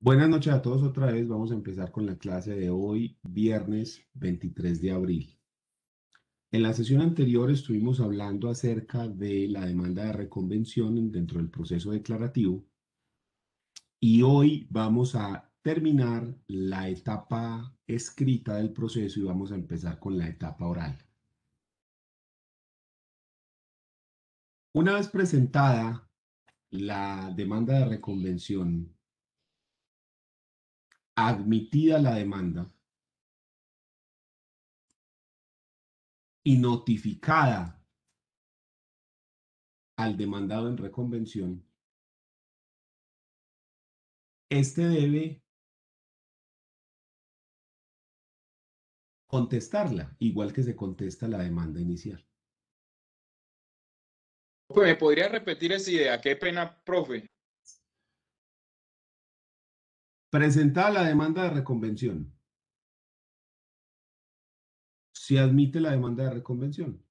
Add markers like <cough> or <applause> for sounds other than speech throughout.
Buenas noches a todos otra vez. Vamos a empezar con la clase de hoy, viernes 23 de abril. En la sesión anterior estuvimos hablando acerca de la demanda de reconvención dentro del proceso declarativo y hoy vamos a terminar la etapa escrita del proceso y vamos a empezar con la etapa oral. Una vez presentada la demanda de reconvención, admitida la demanda y notificada al demandado en reconvención, este debe contestarla, igual que se contesta la demanda inicial. Pues, ¿Me podría repetir esa idea? Qué pena, profe. Presentada la demanda de reconvención. Se admite la demanda de reconvención.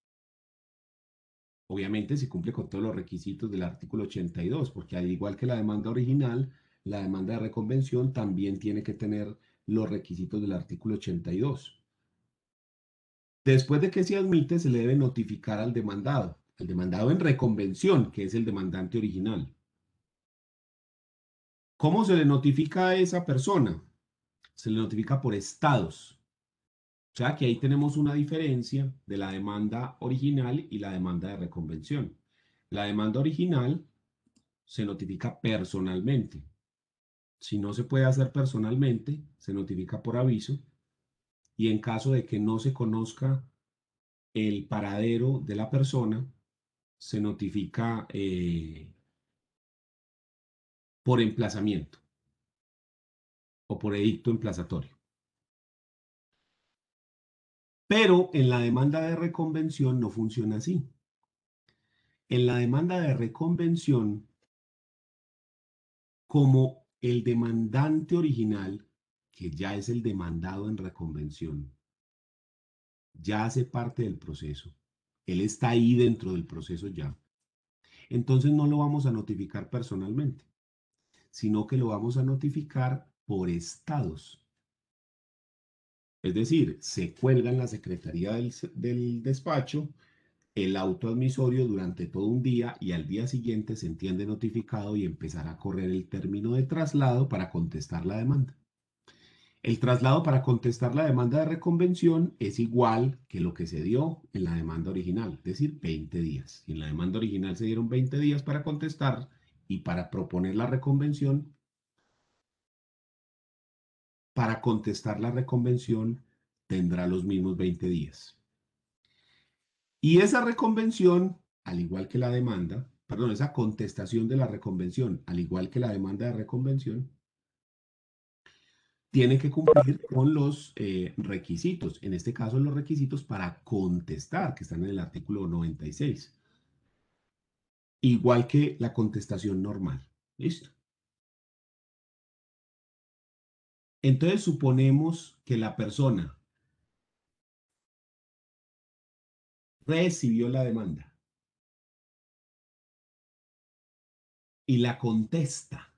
Obviamente si cumple con todos los requisitos del artículo 82, porque al igual que la demanda original, la demanda de reconvención también tiene que tener los requisitos del artículo 82. Después de que se admite, se le debe notificar al demandado, al demandado en reconvención, que es el demandante original. ¿Cómo se le notifica a esa persona? Se le notifica por estados. O sea que ahí tenemos una diferencia de la demanda original y la demanda de reconvención. La demanda original se notifica personalmente. Si no se puede hacer personalmente, se notifica por aviso. Y en caso de que no se conozca el paradero de la persona, se notifica eh, por emplazamiento o por edicto emplazatorio. Pero en la demanda de reconvención no funciona así. En la demanda de reconvención, como el demandante original, que ya es el demandado en reconvención, ya hace parte del proceso. Él está ahí dentro del proceso ya. Entonces no lo vamos a notificar personalmente sino que lo vamos a notificar por estados. Es decir, se cuelga en la Secretaría del, despacho el auto admisorio durante todo un día y al día siguiente se entiende notificado y empezará a correr el término de traslado para contestar la demanda. El traslado para contestar la demanda de reconvención es igual que lo que se dio en la demanda original, es decir, 20 días. Si en la demanda original se dieron 20 días para contestar, y para proponer la reconvención, para contestar la reconvención tendrá los mismos 20 días. Y esa reconvención, al igual que la demanda, perdón, esa contestación de la reconvención, al igual que la demanda de reconvención, tiene que cumplir con los eh, requisitos, en este caso los requisitos para contestar, que están en el artículo 96 igual que la contestación normal. ¿Listo? Entonces suponemos que la persona recibió la demanda y la contesta.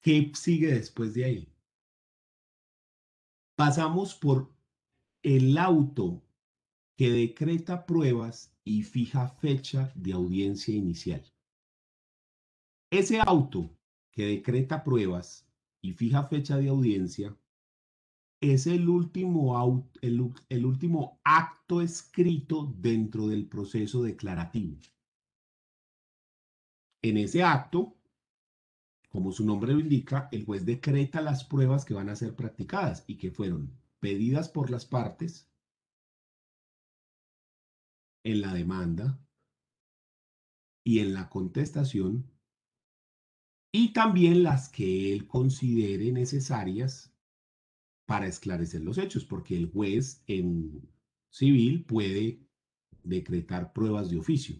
¿Qué sigue después de ahí? Pasamos por el auto que decreta pruebas y fija fecha de audiencia inicial. Ese auto que decreta pruebas y fija fecha de audiencia es el último, último acto escrito dentro del proceso declarativo. En ese acto, como su nombre lo indica, el juez decreta las pruebas que van a ser practicadas y que fueron pedidas por las partes en la demanda y en la contestación y también las que él considere necesarias para esclarecer los hechos, porque el juez en civil puede decretar pruebas de oficio.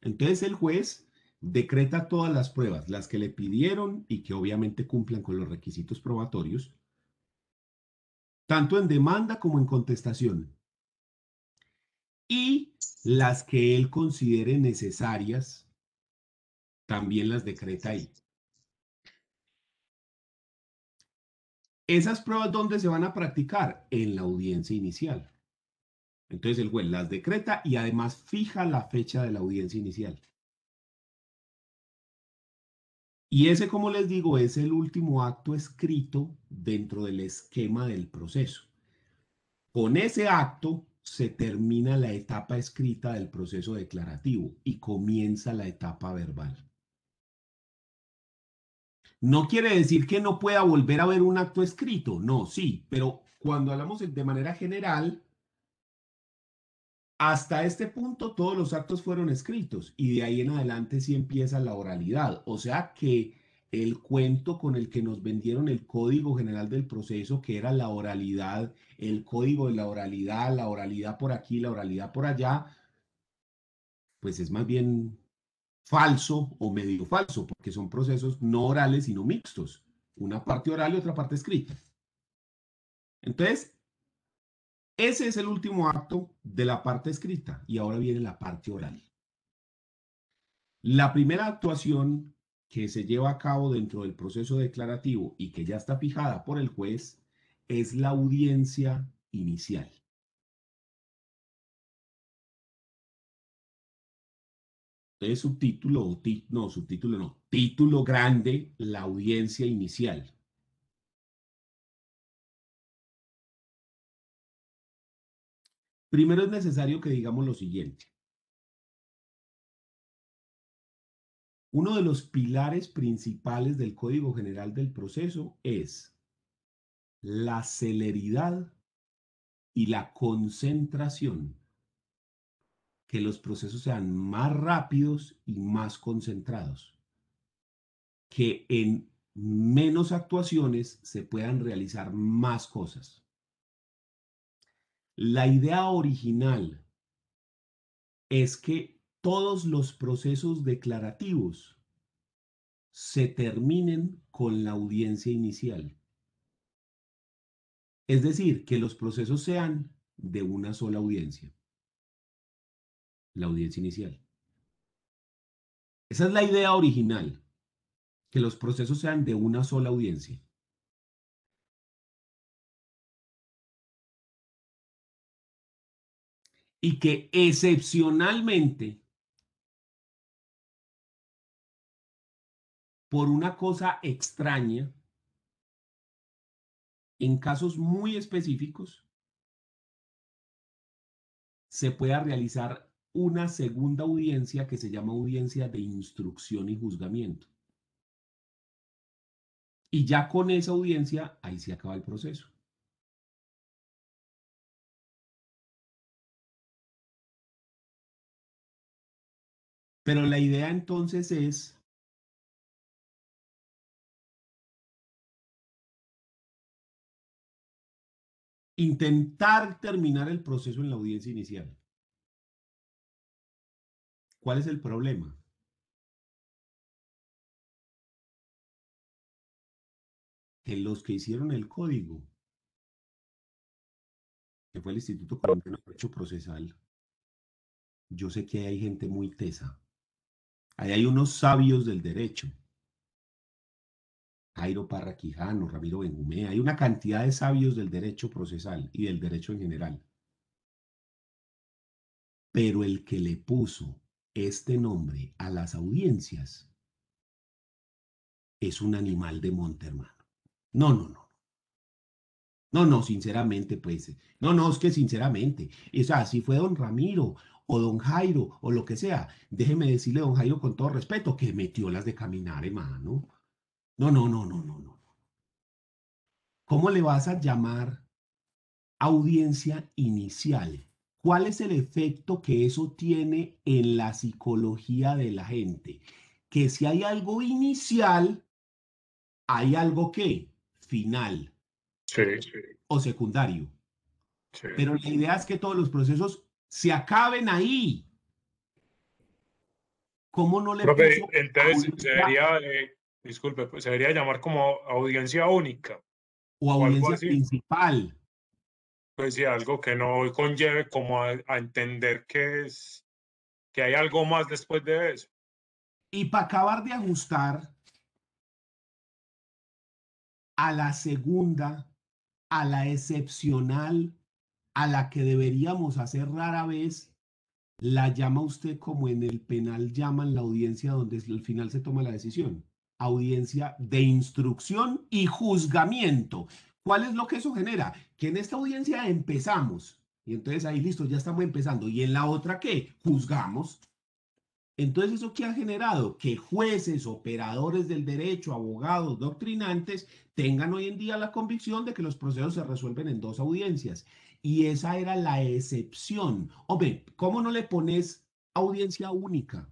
Entonces el juez decreta todas las pruebas, las que le pidieron y que obviamente cumplan con los requisitos probatorios, tanto en demanda como en contestación, y las que él considere necesarias, también las decreta ahí. Esas pruebas, ¿dónde se van a practicar? En la audiencia inicial. Entonces el juez las decreta y además fija la fecha de la audiencia inicial. Y ese, como les digo, es el último acto escrito dentro del esquema del proceso. Con ese acto se termina la etapa escrita del proceso declarativo y comienza la etapa verbal. No quiere decir que no pueda volver a haber un acto escrito, no, sí, pero cuando hablamos de manera general, hasta este punto todos los actos fueron escritos y de ahí en adelante sí empieza la oralidad. O sea que el cuento con el que nos vendieron el código general del proceso, que era la oralidad, el código de la oralidad, la oralidad por aquí, la oralidad por allá, pues es más bien falso o medio falso, porque son procesos no orales, sino mixtos. Una parte oral y otra parte escrita. Entonces, ese es el último acto de la parte escrita y ahora viene la parte oral. La primera actuación que se lleva a cabo dentro del proceso declarativo y que ya está fijada por el juez es la audiencia inicial. Es subtítulo no, subtítulo no, título grande, la audiencia inicial. Primero es necesario que digamos lo siguiente. Uno de los pilares principales del Código General del Proceso es la celeridad y la concentración. Que los procesos sean más rápidos y más concentrados. Que en menos actuaciones se puedan realizar más cosas. La idea original es que todos los procesos declarativos se terminen con la audiencia inicial. Es decir, que los procesos sean de una sola audiencia. La audiencia inicial. Esa es la idea original, que los procesos sean de una sola audiencia. y que excepcionalmente, por una cosa extraña, en casos muy específicos, se pueda realizar una segunda audiencia que se llama audiencia de instrucción y juzgamiento. Y ya con esa audiencia, ahí se acaba el proceso. Pero la idea entonces es intentar terminar el proceso en la audiencia inicial. ¿Cuál es el problema? Que los que hicieron el código, que fue el Instituto Colombiano de Derecho Procesal, yo sé que hay gente muy tesa. Ahí hay unos sabios del derecho. Jairo Parra Quijano, Ramiro Benjumea, hay una cantidad de sabios del derecho procesal y del derecho en general. Pero el que le puso este nombre a las audiencias es un animal de monte, hermano. No, no, no. No, no, sinceramente, pues. No, no, es que sinceramente. Es así fue don Ramiro o don Jairo o lo que sea. Déjeme decirle, don Jairo, con todo respeto, que metió las de caminar, hermano. No, no, no, no, no, no. ¿Cómo le vas a llamar audiencia inicial? ¿Cuál es el efecto que eso tiene en la psicología de la gente? Que si hay algo inicial, hay algo que final sí, sí. o secundario. Sí. Pero la idea es que todos los procesos se acaben ahí. ¿Cómo no le Entonces, se debería, eh, disculpe, pues, se debería llamar como audiencia única. O, audiencia principal. Pues sí, algo que no conlleve como a entender que es que hay algo más después de eso. Y para acabar de ajustar, a la segunda, a la excepcional a la que deberíamos hacer rara vez, la llama usted como en el penal llaman la audiencia donde al final se toma la decisión. Audiencia de instrucción y juzgamiento. ¿Cuál es lo que eso genera? Que en esta audiencia empezamos. Y entonces ahí listo, ya estamos empezando. ¿Y en la otra qué? Juzgamos. Entonces, ¿eso qué ha generado? Que jueces, operadores del derecho, abogados, doctrinantes, tengan hoy en día la convicción de que los procesos se resuelven en dos audiencias y esa era la excepción. Hombre, ¿cómo no le pones audiencia única?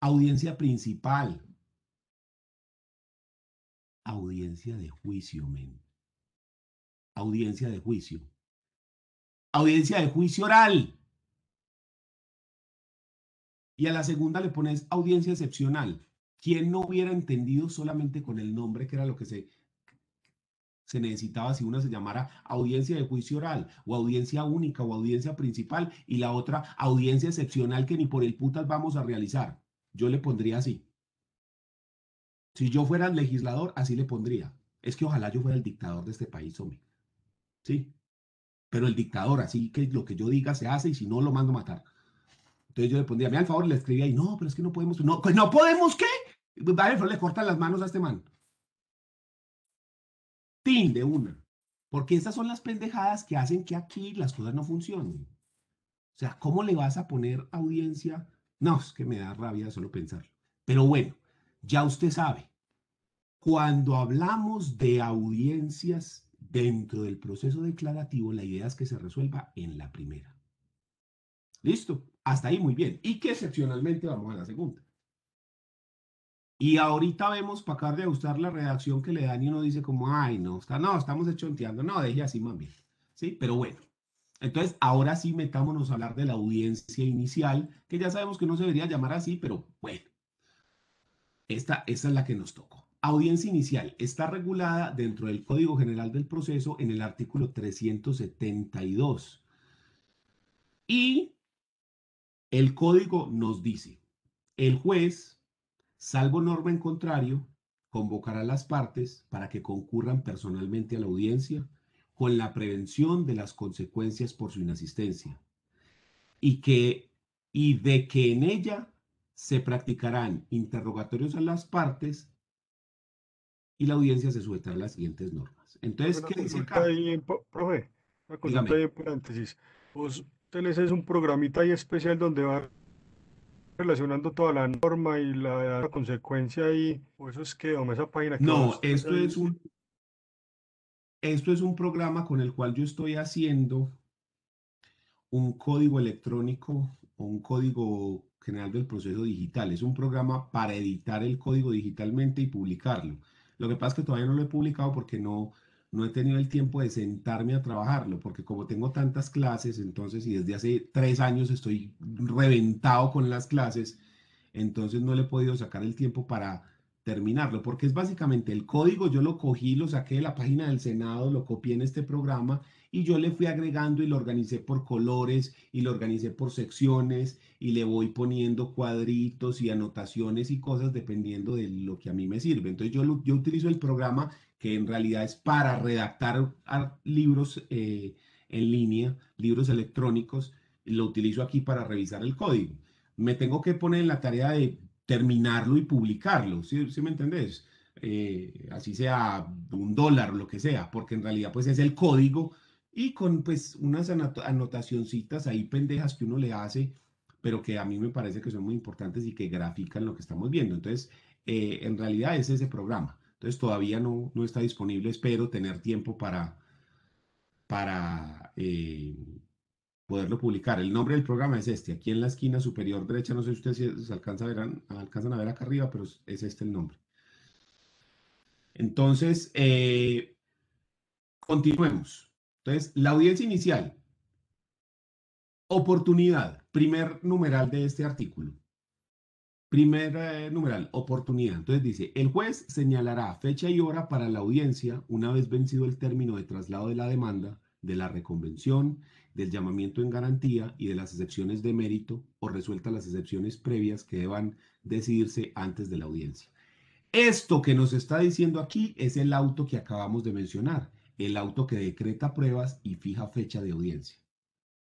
Audiencia principal. Audiencia de juicio, men. Audiencia de juicio. Audiencia de juicio oral. Y a la segunda le pones audiencia excepcional. ¿Quién no hubiera entendido solamente con el nombre, que era lo que se se necesitaba si una se llamara audiencia de juicio oral o audiencia única o audiencia principal y la otra audiencia excepcional que ni por el putas vamos a realizar. Yo le pondría así. Si yo fuera el legislador, así le pondría. Es que ojalá yo fuera el dictador de este país, hombre. Sí. Pero el dictador, así que lo que yo diga se hace y si no lo mando a matar. Entonces yo le pondría, mí al favor, le escribía y no, pero es que no podemos, no, pues, no podemos qué. Vale, le cortan las manos a este man de una. Porque estas son las pendejadas que hacen que aquí las cosas no funcionen. O sea, ¿cómo le vas a poner audiencia? No, es que me da rabia solo pensarlo. Pero bueno, ya usted sabe, cuando hablamos de audiencias dentro del proceso declarativo, la idea es que se resuelva en la primera. Listo, hasta ahí muy bien. Y que excepcionalmente vamos a la segunda. Y ahorita vemos para acá de gustar la redacción que le dan y uno dice como, ay, no, está, no, estamos echonteando, no, deje así mami. Sí, pero bueno. Entonces, ahora sí metámonos a hablar de la audiencia inicial, que ya sabemos que no se debería llamar así, pero bueno. Esta, esta es la que nos tocó. Audiencia inicial está regulada dentro del Código General del Proceso en el artículo 372. Y el código nos dice, el juez Salvo norma en contrario, convocará a las partes para que concurran personalmente a la audiencia con la prevención de las consecuencias por su inasistencia y, que, y de que en ella se practicarán interrogatorios a las partes y la audiencia se sujetará a las siguientes normas. Entonces, ¿qué dice acá? profe, una consulta de paréntesis. un programita especial donde va relacionando toda la norma y la, consecuencia y o eso es que o esa página no esto es un esto es un programa con el cual yo estoy haciendo un código electrónico o un código general del proceso digital es un programa para editar el código digitalmente y publicarlo lo que pasa es que todavía no lo he publicado porque no no he tenido el tiempo de sentarme a trabajarlo, porque como tengo tantas clases, entonces, y desde hace tres años estoy reventado con las clases, entonces no le he podido sacar el tiempo para terminarlo, porque es básicamente el código, yo lo cogí, lo saqué de la página del Senado, lo copié en este programa y yo le fui agregando y lo organicé por colores y lo organicé por secciones y le voy poniendo cuadritos y anotaciones y cosas dependiendo de lo que a mí me sirve. Entonces yo, yo utilizo el programa que en realidad es para redactar libros eh, en línea, libros electrónicos, lo utilizo aquí para revisar el código. Me tengo que poner en la tarea de terminarlo y publicarlo, ¿sí, me entendés? Eh, así sea un dólar, lo que sea, porque en realidad pues es el código y con pues unas anotacioncitas ahí pendejas que uno le hace, pero que a mí me parece que son muy importantes y que grafican lo que estamos viendo. Entonces, eh, en realidad es ese programa. Entonces todavía no, no está disponible, espero tener tiempo para, para eh, poderlo publicar. El nombre del programa es este, aquí en la esquina superior derecha, no sé si ustedes a alcanzan a ver acá arriba, pero es este el nombre. Entonces, eh, continuemos. Entonces, la audiencia inicial, oportunidad, primer numeral de este artículo. Primer eh, numeral, oportunidad. Entonces dice, el juez señalará fecha y hora para la audiencia una vez vencido el término de traslado de la demanda, de la reconvención, del llamamiento en garantía y de las excepciones de mérito o resueltas las excepciones previas que deban decidirse antes de la audiencia. Esto que nos está diciendo aquí es el auto que acabamos de mencionar, el auto que decreta pruebas y fija fecha de audiencia.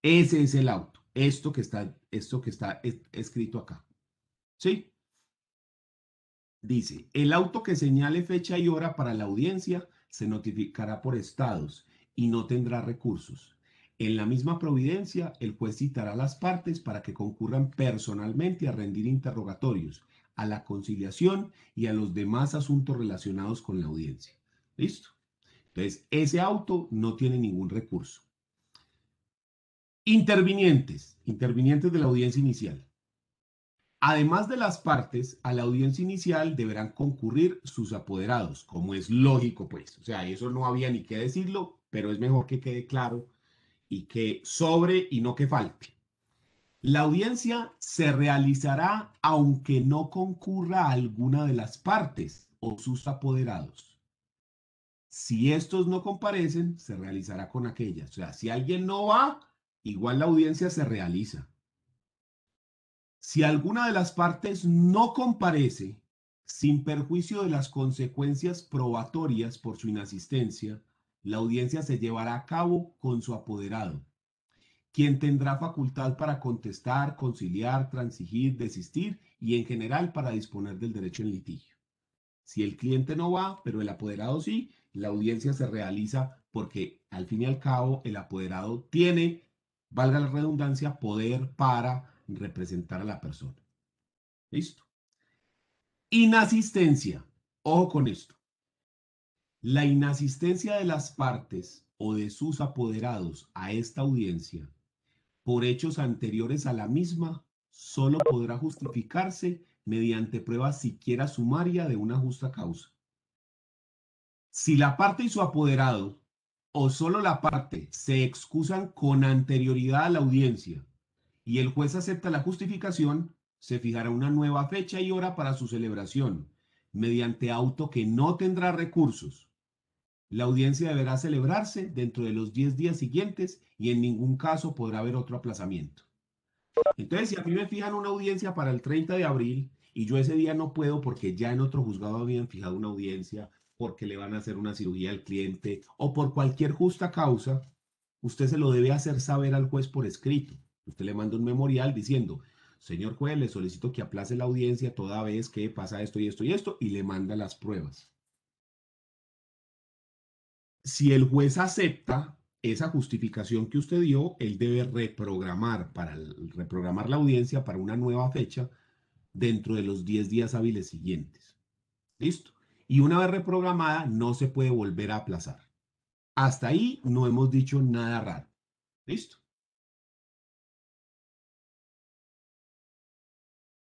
Ese es el auto, esto que está, esto que está escrito acá. ¿Sí? Dice, el auto que señale fecha y hora para la audiencia se notificará por estados y no tendrá recursos. En la misma providencia, el juez citará a las partes para que concurran personalmente a rendir interrogatorios, a la conciliación y a los demás asuntos relacionados con la audiencia. ¿Listo? Entonces, ese auto no tiene ningún recurso. Intervinientes, intervinientes de la audiencia inicial. Además de las partes, a la audiencia inicial deberán concurrir sus apoderados, como es lógico, pues. O sea, eso no había ni que decirlo, pero es mejor que quede claro y que sobre y no que falte. La audiencia se realizará aunque no concurra alguna de las partes o sus apoderados. Si estos no comparecen, se realizará con aquellas. O sea, si alguien no va, igual la audiencia se realiza. Si alguna de las partes no comparece, sin perjuicio de las consecuencias probatorias por su inasistencia, la audiencia se llevará a cabo con su apoderado, quien tendrá facultad para contestar, conciliar, transigir, desistir y en general para disponer del derecho en litigio. Si el cliente no va, pero el apoderado sí, la audiencia se realiza porque al fin y al cabo el apoderado tiene, valga la redundancia, poder para representar a la persona. ¿Listo? Inasistencia. Ojo con esto. La inasistencia de las partes o de sus apoderados a esta audiencia por hechos anteriores a la misma solo podrá justificarse mediante prueba siquiera sumaria de una justa causa. Si la parte y su apoderado o solo la parte se excusan con anterioridad a la audiencia y el juez acepta la justificación, se fijará una nueva fecha y hora para su celebración, mediante auto que no tendrá recursos. La audiencia deberá celebrarse dentro de los 10 días siguientes y en ningún caso podrá haber otro aplazamiento. Entonces, si a mí me fijan una audiencia para el 30 de abril y yo ese día no puedo porque ya en otro juzgado habían fijado una audiencia, porque le van a hacer una cirugía al cliente o por cualquier justa causa, usted se lo debe hacer saber al juez por escrito. Usted le manda un memorial diciendo, señor juez, le solicito que aplace la audiencia toda vez que pasa esto y esto y esto, y le manda las pruebas. Si el juez acepta esa justificación que usted dio, él debe reprogramar, para reprogramar la audiencia para una nueva fecha dentro de los 10 días hábiles siguientes. ¿Listo? Y una vez reprogramada, no se puede volver a aplazar. Hasta ahí no hemos dicho nada raro. ¿Listo?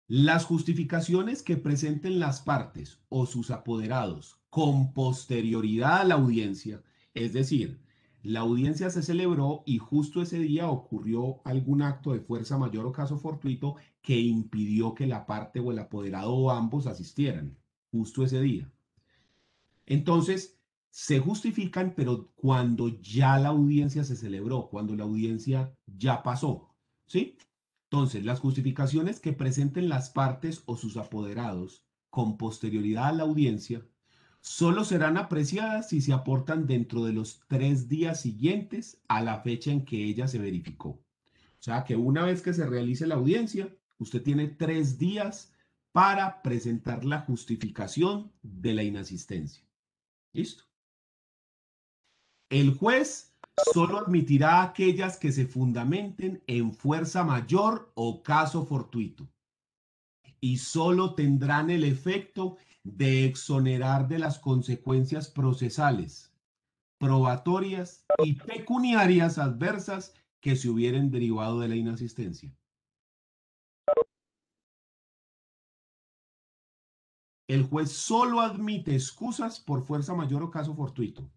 Las justificaciones que presenten las partes o sus apoderados con posterioridad a la audiencia, es decir, la audiencia se celebró y justo ese día ocurrió algún acto de fuerza mayor o caso fortuito que impidió que la parte o el apoderado o ambos asistieran, justo ese día. Entonces, se justifican, pero cuando ya la audiencia se celebró, cuando la audiencia ya pasó, ¿sí? Entonces, las justificaciones que presenten las partes o sus apoderados con posterioridad a la audiencia solo serán apreciadas si se aportan dentro de los tres días siguientes a la fecha en que ella se verificó. O sea que una vez que se realice la audiencia, usted tiene tres días para presentar la justificación de la inasistencia. ¿Listo? El juez solo admitirá aquellas que se fundamenten en fuerza mayor o caso fortuito, y solo tendrán el efecto de exonerar de las consecuencias procesales, probatorias y pecuniarias adversas que se hubieran derivado de la inasistencia. El juez solo admite excusas por fuerza mayor o caso fortuito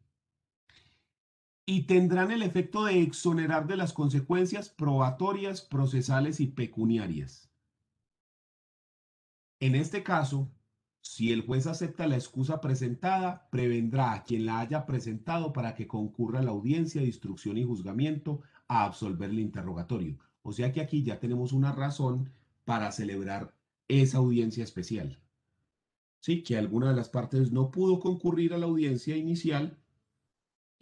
y tendrán el efecto de exonerar de las consecuencias probatorias, procesales y pecuniarias. En este caso, si el juez acepta la excusa presentada, prevendrá a quien la haya presentado para que concurra a la audiencia de instrucción y juzgamiento a absolver el interrogatorio. O sea que aquí ya tenemos una razón para celebrar esa audiencia especial. Sí, que alguna de las partes no pudo concurrir a la audiencia inicial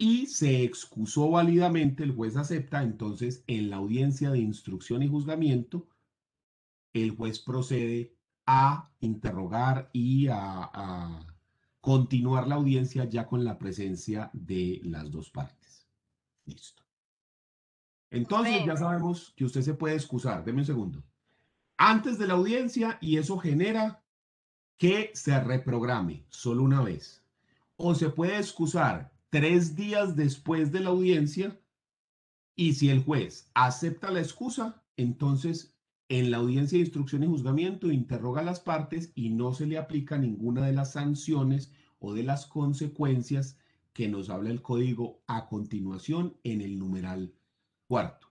y se excusó válidamente, el juez acepta, entonces en la audiencia de instrucción y juzgamiento, el juez procede a interrogar y a, continuar la audiencia ya con la presencia de las dos partes. Listo. Entonces ya sabemos que usted se puede excusar. Deme un segundo. Antes de la audiencia y eso genera que se reprograme solo una vez. O se puede excusar tres días después de la audiencia y si el juez acepta la excusa, entonces en la audiencia de instrucción y juzgamiento interroga a las partes y no se le aplica ninguna de las sanciones o de las consecuencias que nos habla el código a continuación en el numeral cuarto.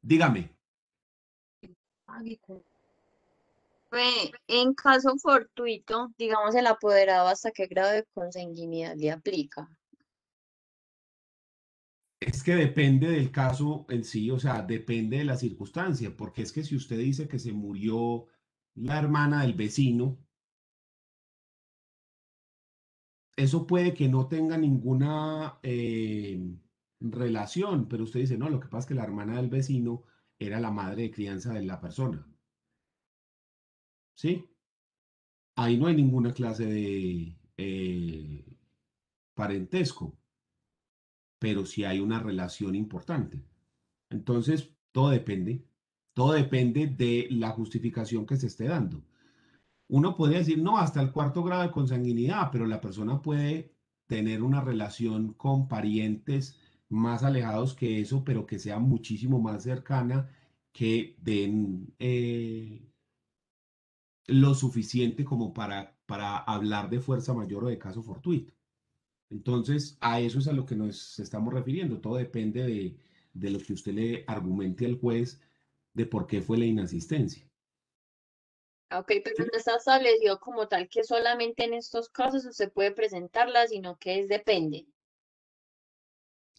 Dígame. En caso fortuito, digamos el apoderado hasta qué grado de consanguinidad le aplica. Es que depende del caso en sí, o sea, depende de la circunstancia, porque es que si usted dice que se murió la hermana del vecino, eso puede que no tenga ninguna eh, relación, pero usted dice, no, lo que pasa es que la hermana del vecino era la madre de crianza de la persona. ¿Sí? Ahí no hay ninguna clase de eh, parentesco pero si hay una relación importante. Entonces, todo depende, todo depende de la justificación que se esté dando. Uno puede decir, no, hasta el cuarto grado de consanguinidad, pero la persona puede tener una relación con parientes más alejados que eso, pero que sea muchísimo más cercana, que den eh, lo suficiente como para, para hablar de fuerza mayor o de caso fortuito. Entonces, a eso es a lo que nos estamos refiriendo. Todo depende de, de lo que usted le argumente al juez de por qué fue la inasistencia. Ok, pero no está establecido como tal que solamente en estos casos se puede presentarla, sino que es depende.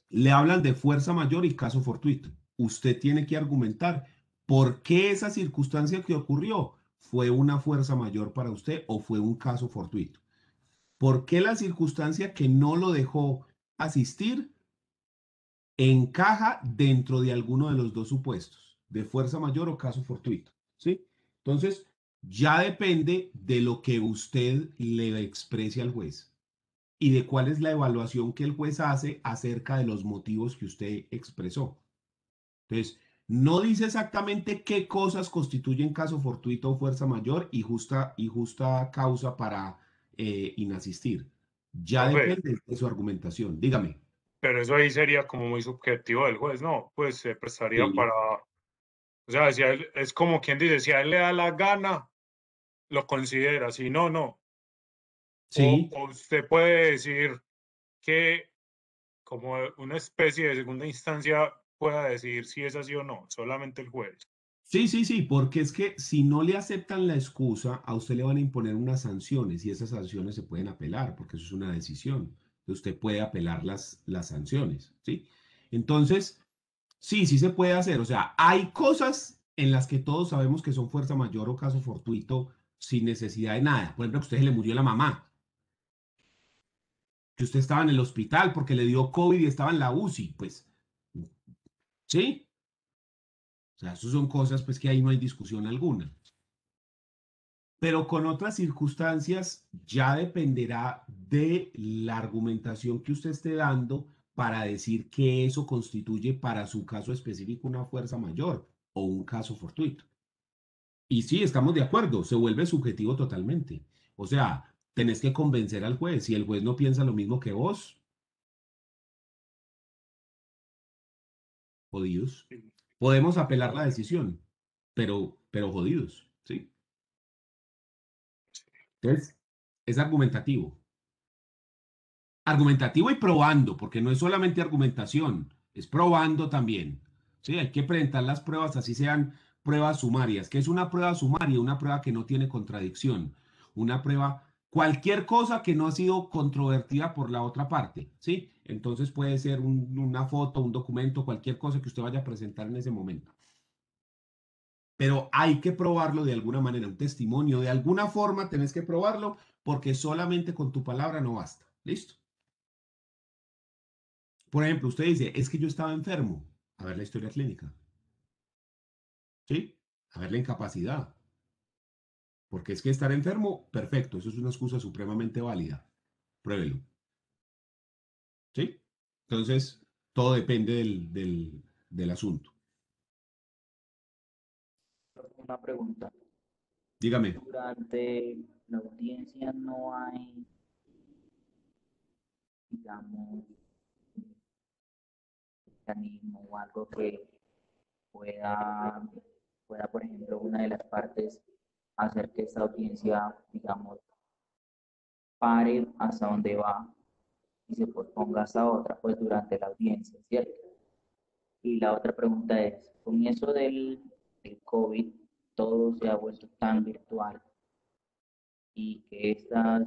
Le hablan de fuerza mayor y caso fortuito. Usted tiene que argumentar por qué esa circunstancia que ocurrió fue una fuerza mayor para usted o fue un caso fortuito. ¿Por qué la circunstancia que no lo dejó asistir encaja dentro de alguno de los dos supuestos, de fuerza mayor o caso fortuito? ¿Sí? Entonces, ya depende de lo que usted le exprese al juez y de cuál es la evaluación que el juez hace acerca de los motivos que usted expresó. Entonces, no dice exactamente qué cosas constituyen caso fortuito o fuerza mayor y justa, y justa causa para eh, inasistir. Ya depende de su argumentación. Dígame. Pero eso ahí sería como muy subjetivo del juez, ¿no? Pues se prestaría para... O sea, si es como quien dice, si a él le da la gana, lo considera, si no, no. Sí. O, usted puede decir que como una especie de segunda instancia pueda decidir si es así o no, solamente el juez. Sí, sí, sí, porque es que si no le aceptan la excusa, a usted le van a imponer unas sanciones y esas sanciones se pueden apelar, porque eso es una decisión. Usted puede apelar las, las sanciones, ¿sí? Entonces, sí, sí se puede hacer. O sea, hay cosas en las que todos sabemos que son fuerza mayor o caso fortuito sin necesidad de nada. Por ejemplo, que usted se le murió la mamá. Que usted estaba en el hospital porque le dio COVID y estaba en la UCI, pues. ¿Sí? O sea, eso son cosas pues que ahí no hay discusión alguna. Pero con otras circunstancias ya dependerá de la argumentación que usted esté dando para decir que eso constituye para su caso específico una fuerza mayor o un caso fortuito. Y sí, estamos de acuerdo, se vuelve subjetivo totalmente. O sea, tenés que convencer al juez. Si el juez no piensa lo mismo que vos, jodidos. Oh, Podemos apelar la decisión, pero, pero jodidos, ¿sí? Entonces, es argumentativo. Argumentativo y probando, porque no es solamente argumentación, es probando también. Sí, hay que presentar las pruebas, así sean pruebas sumarias. que es una prueba sumaria? Una prueba que no tiene contradicción. Una prueba cualquier cosa que no ha sido controvertida por la otra parte, ¿sí? Entonces puede ser una foto, un documento, cualquier cosa que usted vaya a presentar en ese momento. Pero hay que probarlo de alguna manera, un testimonio, de alguna forma tenés que probarlo porque solamente con tu palabra no basta. ¿Listo? Por ejemplo, usted dice, es que yo estaba enfermo. A ver la historia clínica. ¿Sí? A ver la incapacidad. Porque es que estar enfermo, perfecto, eso es una excusa supremamente válida. Pruébelo. ¿Sí? Entonces, todo depende del, asunto. Una pregunta. Dígame. Durante la audiencia no hay, digamos, mecanismo o algo que pueda, pueda, por ejemplo, una de las partes hacer que esta audiencia, digamos, pare hasta donde va y se posponga hasta otra, pues durante la audiencia, ¿cierto? Y la otra pregunta es, con eso del, del COVID, todo se ha vuelto tan virtual y que estas,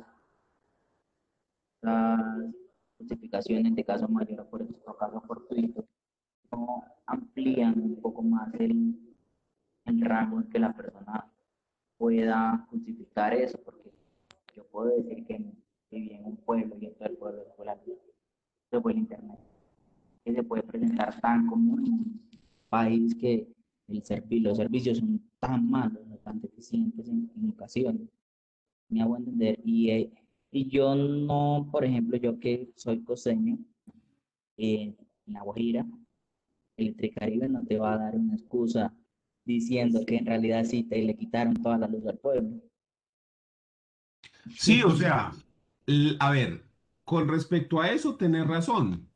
estas notificaciones de este caso mayor por ejemplo, caso fortuito, no amplían un poco más el, el rango en que la persona pueda justificar eso, porque yo puedo decir que viví en un pueblo y en todo el pueblo de se fue el internet, que se puede presentar tan común en un país que el los servicios son tan malos, tan deficientes en, en Me hago entender. Y, eh, y yo no, por ejemplo, yo que soy coseño, eh, en La Guajira, el Tricaribe no te va a dar una excusa diciendo este que en realidad sí te, le quitaron toda la luz al pueblo. Sí, o sea, a ver, con respecto a eso tenés razón.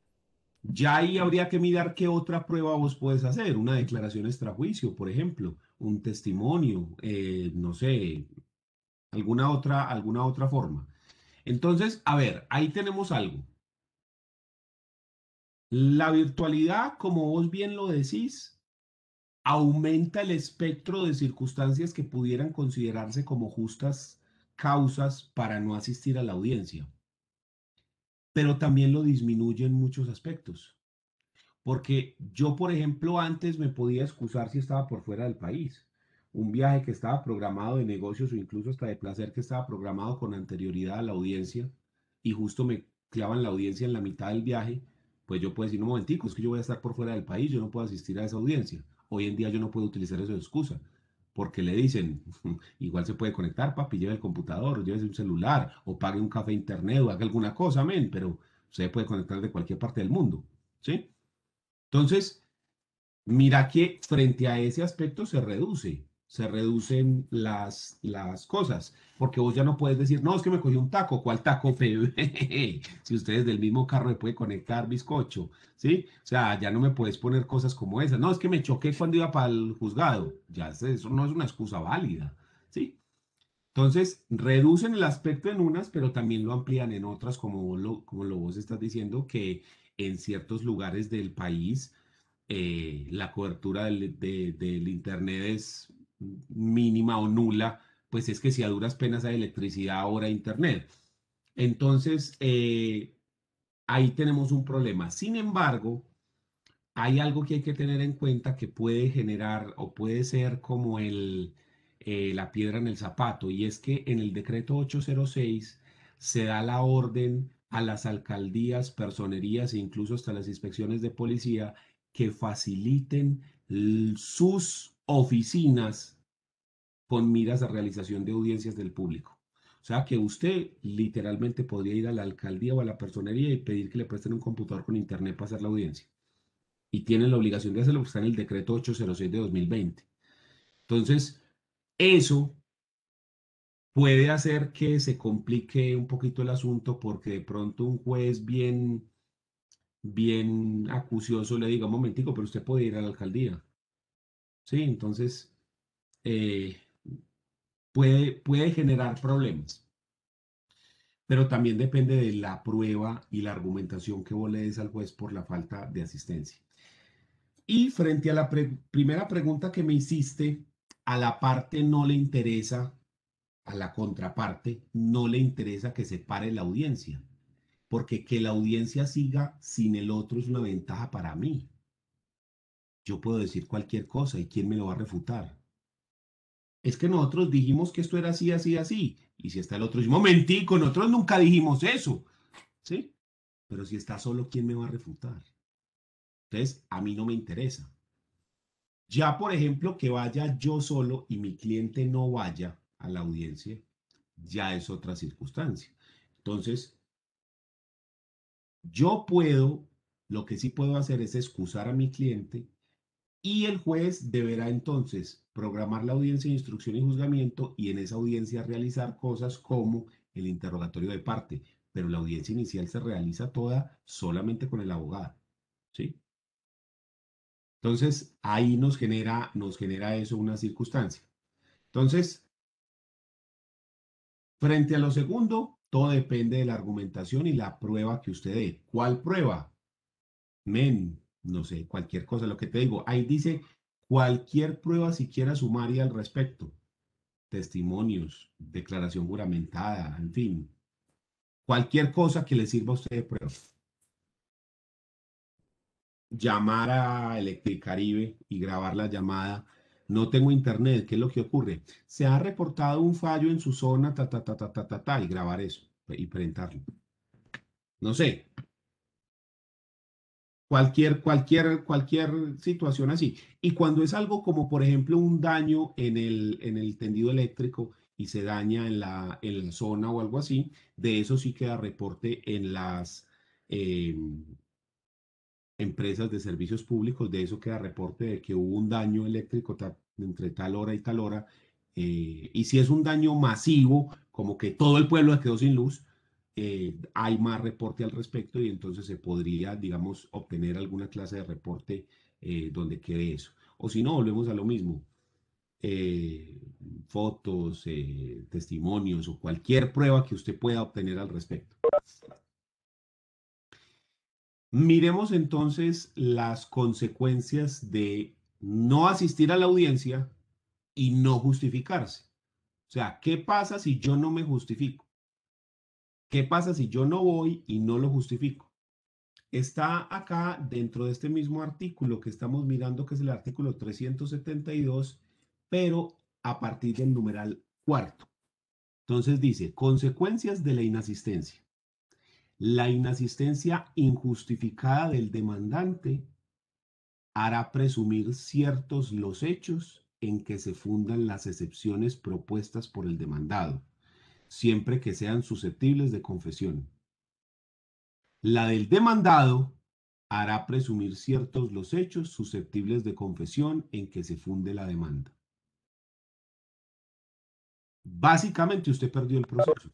Ya ahí habría que mirar qué otra prueba vos puedes hacer, una declaración extrajuicio, por ejemplo, un testimonio, eh, no sé, alguna otra, alguna otra forma. Entonces, a ver, ahí tenemos algo. La virtualidad, como vos bien lo decís, aumenta el espectro de circunstancias que pudieran considerarse como justas causas para no asistir a la audiencia, pero también lo disminuyen en muchos aspectos. Porque yo, por ejemplo, antes me podía excusar si estaba por fuera del país. Un viaje que estaba programado de negocios o incluso hasta de placer que estaba programado con anterioridad a la audiencia y justo me clavan la audiencia en la mitad del viaje, pues yo puedo decir, no, momentico, es que yo voy a estar por fuera del país, yo no puedo asistir a esa audiencia Hoy en día yo no puedo utilizar eso de excusa, porque le dicen, <laughs> igual se puede conectar, papi, lleve el computador, llévese un celular, o pague un café internet, o haga alguna cosa, amén, pero se puede conectar de cualquier parte del mundo, ¿sí? Entonces, mira que frente a ese aspecto se reduce se reducen las, las cosas, porque vos ya no puedes decir, no, es que me cogió un taco, ¿cuál taco? <laughs> si ustedes del mismo carro me puede conectar bizcocho, ¿sí? O sea, ya no me puedes poner cosas como esas, no, es que me choqué cuando iba para el juzgado, ya eso no es una excusa válida, ¿sí? Entonces, reducen el aspecto en unas, pero también lo amplían en otras, como lo, como lo vos estás diciendo, que en ciertos lugares del país eh, la cobertura del, del Internet es mínima o nula, pues es que si a duras penas hay electricidad, ahora internet. Entonces, eh, ahí tenemos un problema. Sin embargo, hay algo que hay que tener en cuenta que puede generar o puede ser como el, eh, la piedra en el zapato, y es que en el decreto 806 se da la orden a las alcaldías, personerías e incluso hasta las inspecciones de policía que faciliten sus oficinas con miras a realización de audiencias del público. O sea que usted literalmente podría ir a la alcaldía o a la personería y pedir que le presten un computador con internet para hacer la audiencia. Y tienen la obligación de hacerlo, porque está en el decreto 806 de 2020. Entonces, eso puede hacer que se complique un poquito el asunto porque de pronto un juez bien, bien acucioso le diga, un momentico, pero usted puede ir a la alcaldía ¿sí? Entonces, eh, puede, puede generar problemas. Pero también depende de la prueba y la argumentación que vos le al juez por la falta de asistencia. Y frente a la primera pregunta que me hiciste, a la parte no le interesa, a la contraparte, no le interesa que se pare la audiencia, porque que la audiencia siga sin el otro es una ventaja para mí. Yo puedo decir cualquier cosa y ¿quién me lo va a refutar? Es que nosotros dijimos que esto era así, así, así. Y si está el otro, momentico, nosotros nunca dijimos eso. ¿Sí? Pero si está solo, ¿quién me va a refutar? Entonces, a mí no me interesa. Ya, por ejemplo, que vaya yo solo y mi cliente no vaya a la audiencia, ya es otra circunstancia. Entonces, yo puedo, lo que sí puedo hacer es excusar a mi cliente y el juez deberá entonces programar la audiencia de instrucción y juzgamiento y en esa audiencia realizar cosas como el interrogatorio de parte, pero la audiencia inicial se realiza toda solamente con el abogado, ¿sí? Entonces, ahí nos genera, nos genera eso una circunstancia. Entonces, frente a lo segundo, todo depende de la argumentación y la prueba que usted dé. ¿Cuál prueba? Men, no sé, cualquier cosa, lo que te digo, ahí dice cualquier prueba siquiera sumaria al respecto, testimonios, declaración juramentada, en fin, cualquier cosa que le sirva a usted de prueba. Llamar a electric Caribe y grabar la llamada. No tengo internet, ¿qué es lo que ocurre? Se ha reportado un fallo en su zona, ta, ta, ta, ta, ta, ta y grabar eso y presentarlo. No sé, cualquier, cualquier, cualquier situación así. Y cuando es algo como, por ejemplo, un daño en el, en el tendido eléctrico y se daña en la, en la zona o algo así, de eso sí queda reporte en las em, empresas de servicios públicos, de eso queda reporte de que hubo un daño eléctrico entre tal hora y tal hora. Eh, y si es un daño masivo, como que todo el pueblo quedó sin luz, eh, hay más reporte al respecto y entonces se podría, digamos, obtener alguna clase de reporte eh, donde quede eso. O si no, volvemos a lo mismo. Eh, fotos, testimonios o cualquier prueba que usted pueda obtener al respecto. Miremos entonces las consecuencias de no asistir a la audiencia y no justificarse. O sea, ¿qué pasa si yo no me justifico? ¿Qué pasa si yo no voy y no lo justifico? Está acá dentro de este mismo artículo que estamos mirando, que es el artículo 372, pero a partir del numeral cuarto. Entonces dice, consecuencias de la inasistencia. La inasistencia injustificada del demandante hará presumir ciertos los hechos en que se fundan las excepciones propuestas por el demandado siempre que sean susceptibles de confesión. La del demandado hará presumir ciertos los hechos susceptibles de confesión en que se funde la demanda. Básicamente usted perdió el proceso.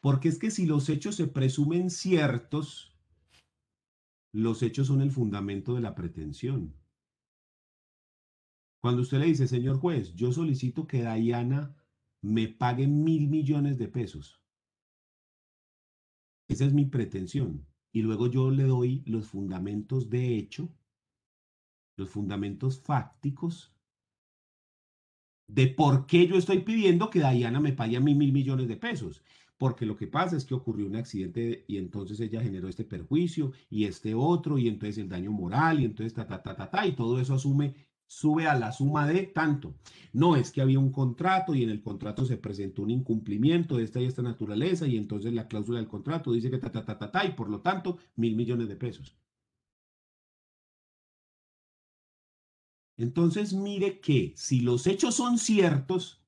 Porque es que si los hechos se presumen ciertos, los hechos son el fundamento de la pretensión. Cuando usted le dice, señor juez, yo solicito que Diana me pague mil millones de pesos. Esa es mi pretensión. Y luego yo le doy los fundamentos de hecho, los fundamentos fácticos de por qué yo estoy pidiendo que Diana me pague a mí mil millones de pesos. Porque lo que pasa es que ocurrió un accidente y entonces ella generó este perjuicio y este otro y entonces el daño moral y entonces ta, ta, ta, ta, ta. Y todo eso asume sube a la suma de tanto. No es que había un contrato y en el contrato se presentó un incumplimiento de esta y esta naturaleza y entonces la cláusula del contrato dice que ta, ta, ta, ta, ta y por lo tanto mil millones de pesos. Entonces mire que si los hechos son ciertos,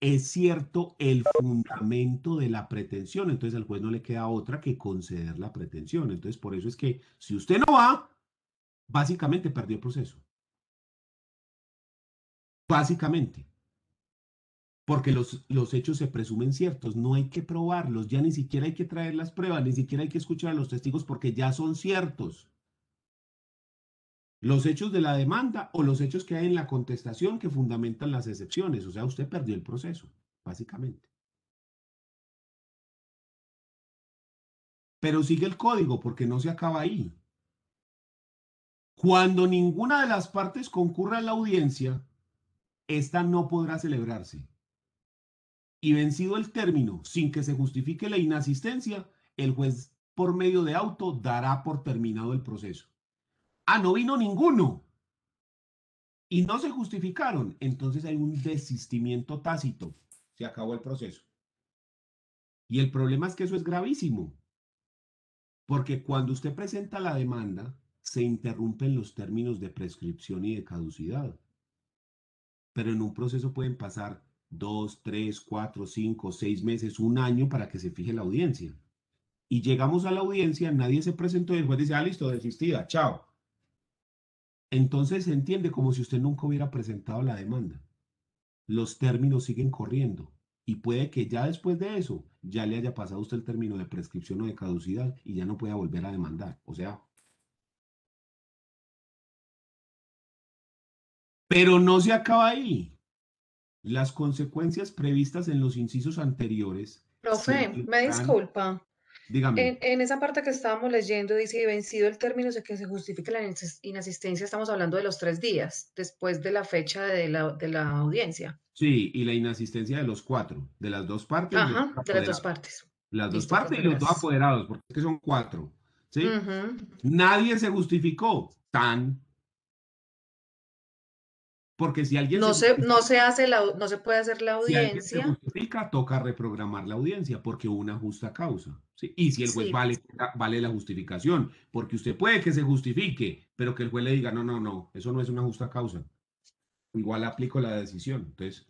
es cierto el fundamento de la pretensión. Entonces al juez no le queda otra que conceder la pretensión. Entonces por eso es que si usted no va, básicamente perdió el proceso. Básicamente. Porque los, los, hechos se presumen ciertos, no hay que probarlos, ya ni siquiera hay que traer las pruebas, ni siquiera hay que escuchar a los testigos porque ya son ciertos. Los hechos de la demanda o los hechos que hay en la contestación que fundamentan las excepciones, o sea, usted perdió el proceso, básicamente. Pero sigue el código porque no se acaba ahí. Cuando ninguna de las partes concurra a la audiencia, esta no podrá celebrarse. Y vencido el término, sin que se justifique la inasistencia, el juez por medio de auto dará por terminado el proceso. Ah, no vino ninguno. Y no se justificaron. Entonces hay un desistimiento tácito. Se acabó el proceso. Y el problema es que eso es gravísimo. Porque cuando usted presenta la demanda, se interrumpen los términos de prescripción y de caducidad pero en un proceso pueden pasar dos, tres, cuatro, cinco, seis meses, un año para que se fije la audiencia. Y llegamos a la audiencia, nadie se presentó y el juez dice, ah, listo, desistida, chao. Entonces se entiende como si usted nunca hubiera presentado la demanda. Los términos siguen corriendo y puede que ya después de eso ya le haya pasado usted el término de prescripción o de caducidad y ya no pueda volver a demandar. O sea, Pero no se acaba ahí. Las consecuencias previstas en los incisos anteriores. Profe, me disculpa. Dígame. En, esa parte que estábamos leyendo dice, vencido el término de que se justifique la inasistencia, estamos hablando de los tres días después de la fecha de la, audiencia. Sí, y la inasistencia de los cuatro, de las dos partes. Ajá, de, las dos partes. Las dos partes y los dos apoderados, porque es que son cuatro. ¿sí? Nadie se justificó. Tan, porque si alguien... No se, no se, hace la, no se puede hacer la audiencia. Si alguien se justifica, toca reprogramar la audiencia porque una justa causa. Y si el juez vale, vale la justificación, porque usted puede que se justifique, pero que el juez le diga, no, no, no, eso no es una justa causa. Igual aplico la decisión. Entonces...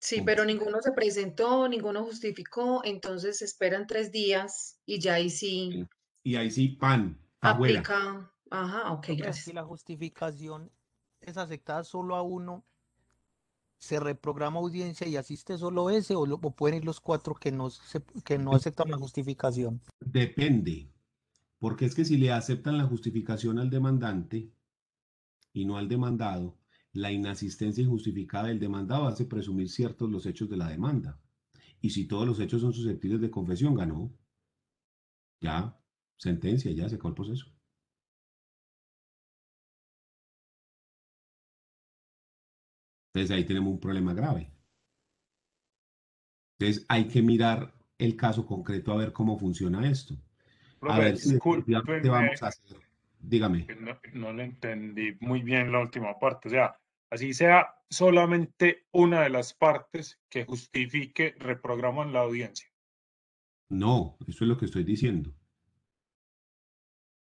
Sí, pero ninguno se presentó, ninguno justificó, entonces esperan tres días y ya ahí sí. Y ahí sí, pan, abuela. Aplica. Ajá, ok, gracias. Si la justificación es aceptada solo a uno, se reprograma audiencia y asiste solo ese o, pueden ir los cuatro que no, que no aceptan la justificación? Depende, porque es que si le aceptan la justificación al demandante y no al demandado, la inasistencia injustificada del demandado hace presumir ciertos los hechos de la demanda. Y si todos los hechos son susceptibles de confesión, ganó. Ya, sentencia, ya se acabó el proceso. Entonces ahí tenemos un problema grave. Entonces hay que mirar el caso concreto a ver cómo funciona esto. a ver disculpe, vamos a hacer. Dígame. No, no le entendí muy bien la última parte. O sea, así sea solamente una de las partes que justifique reprograman la audiencia. No, eso es lo que estoy diciendo.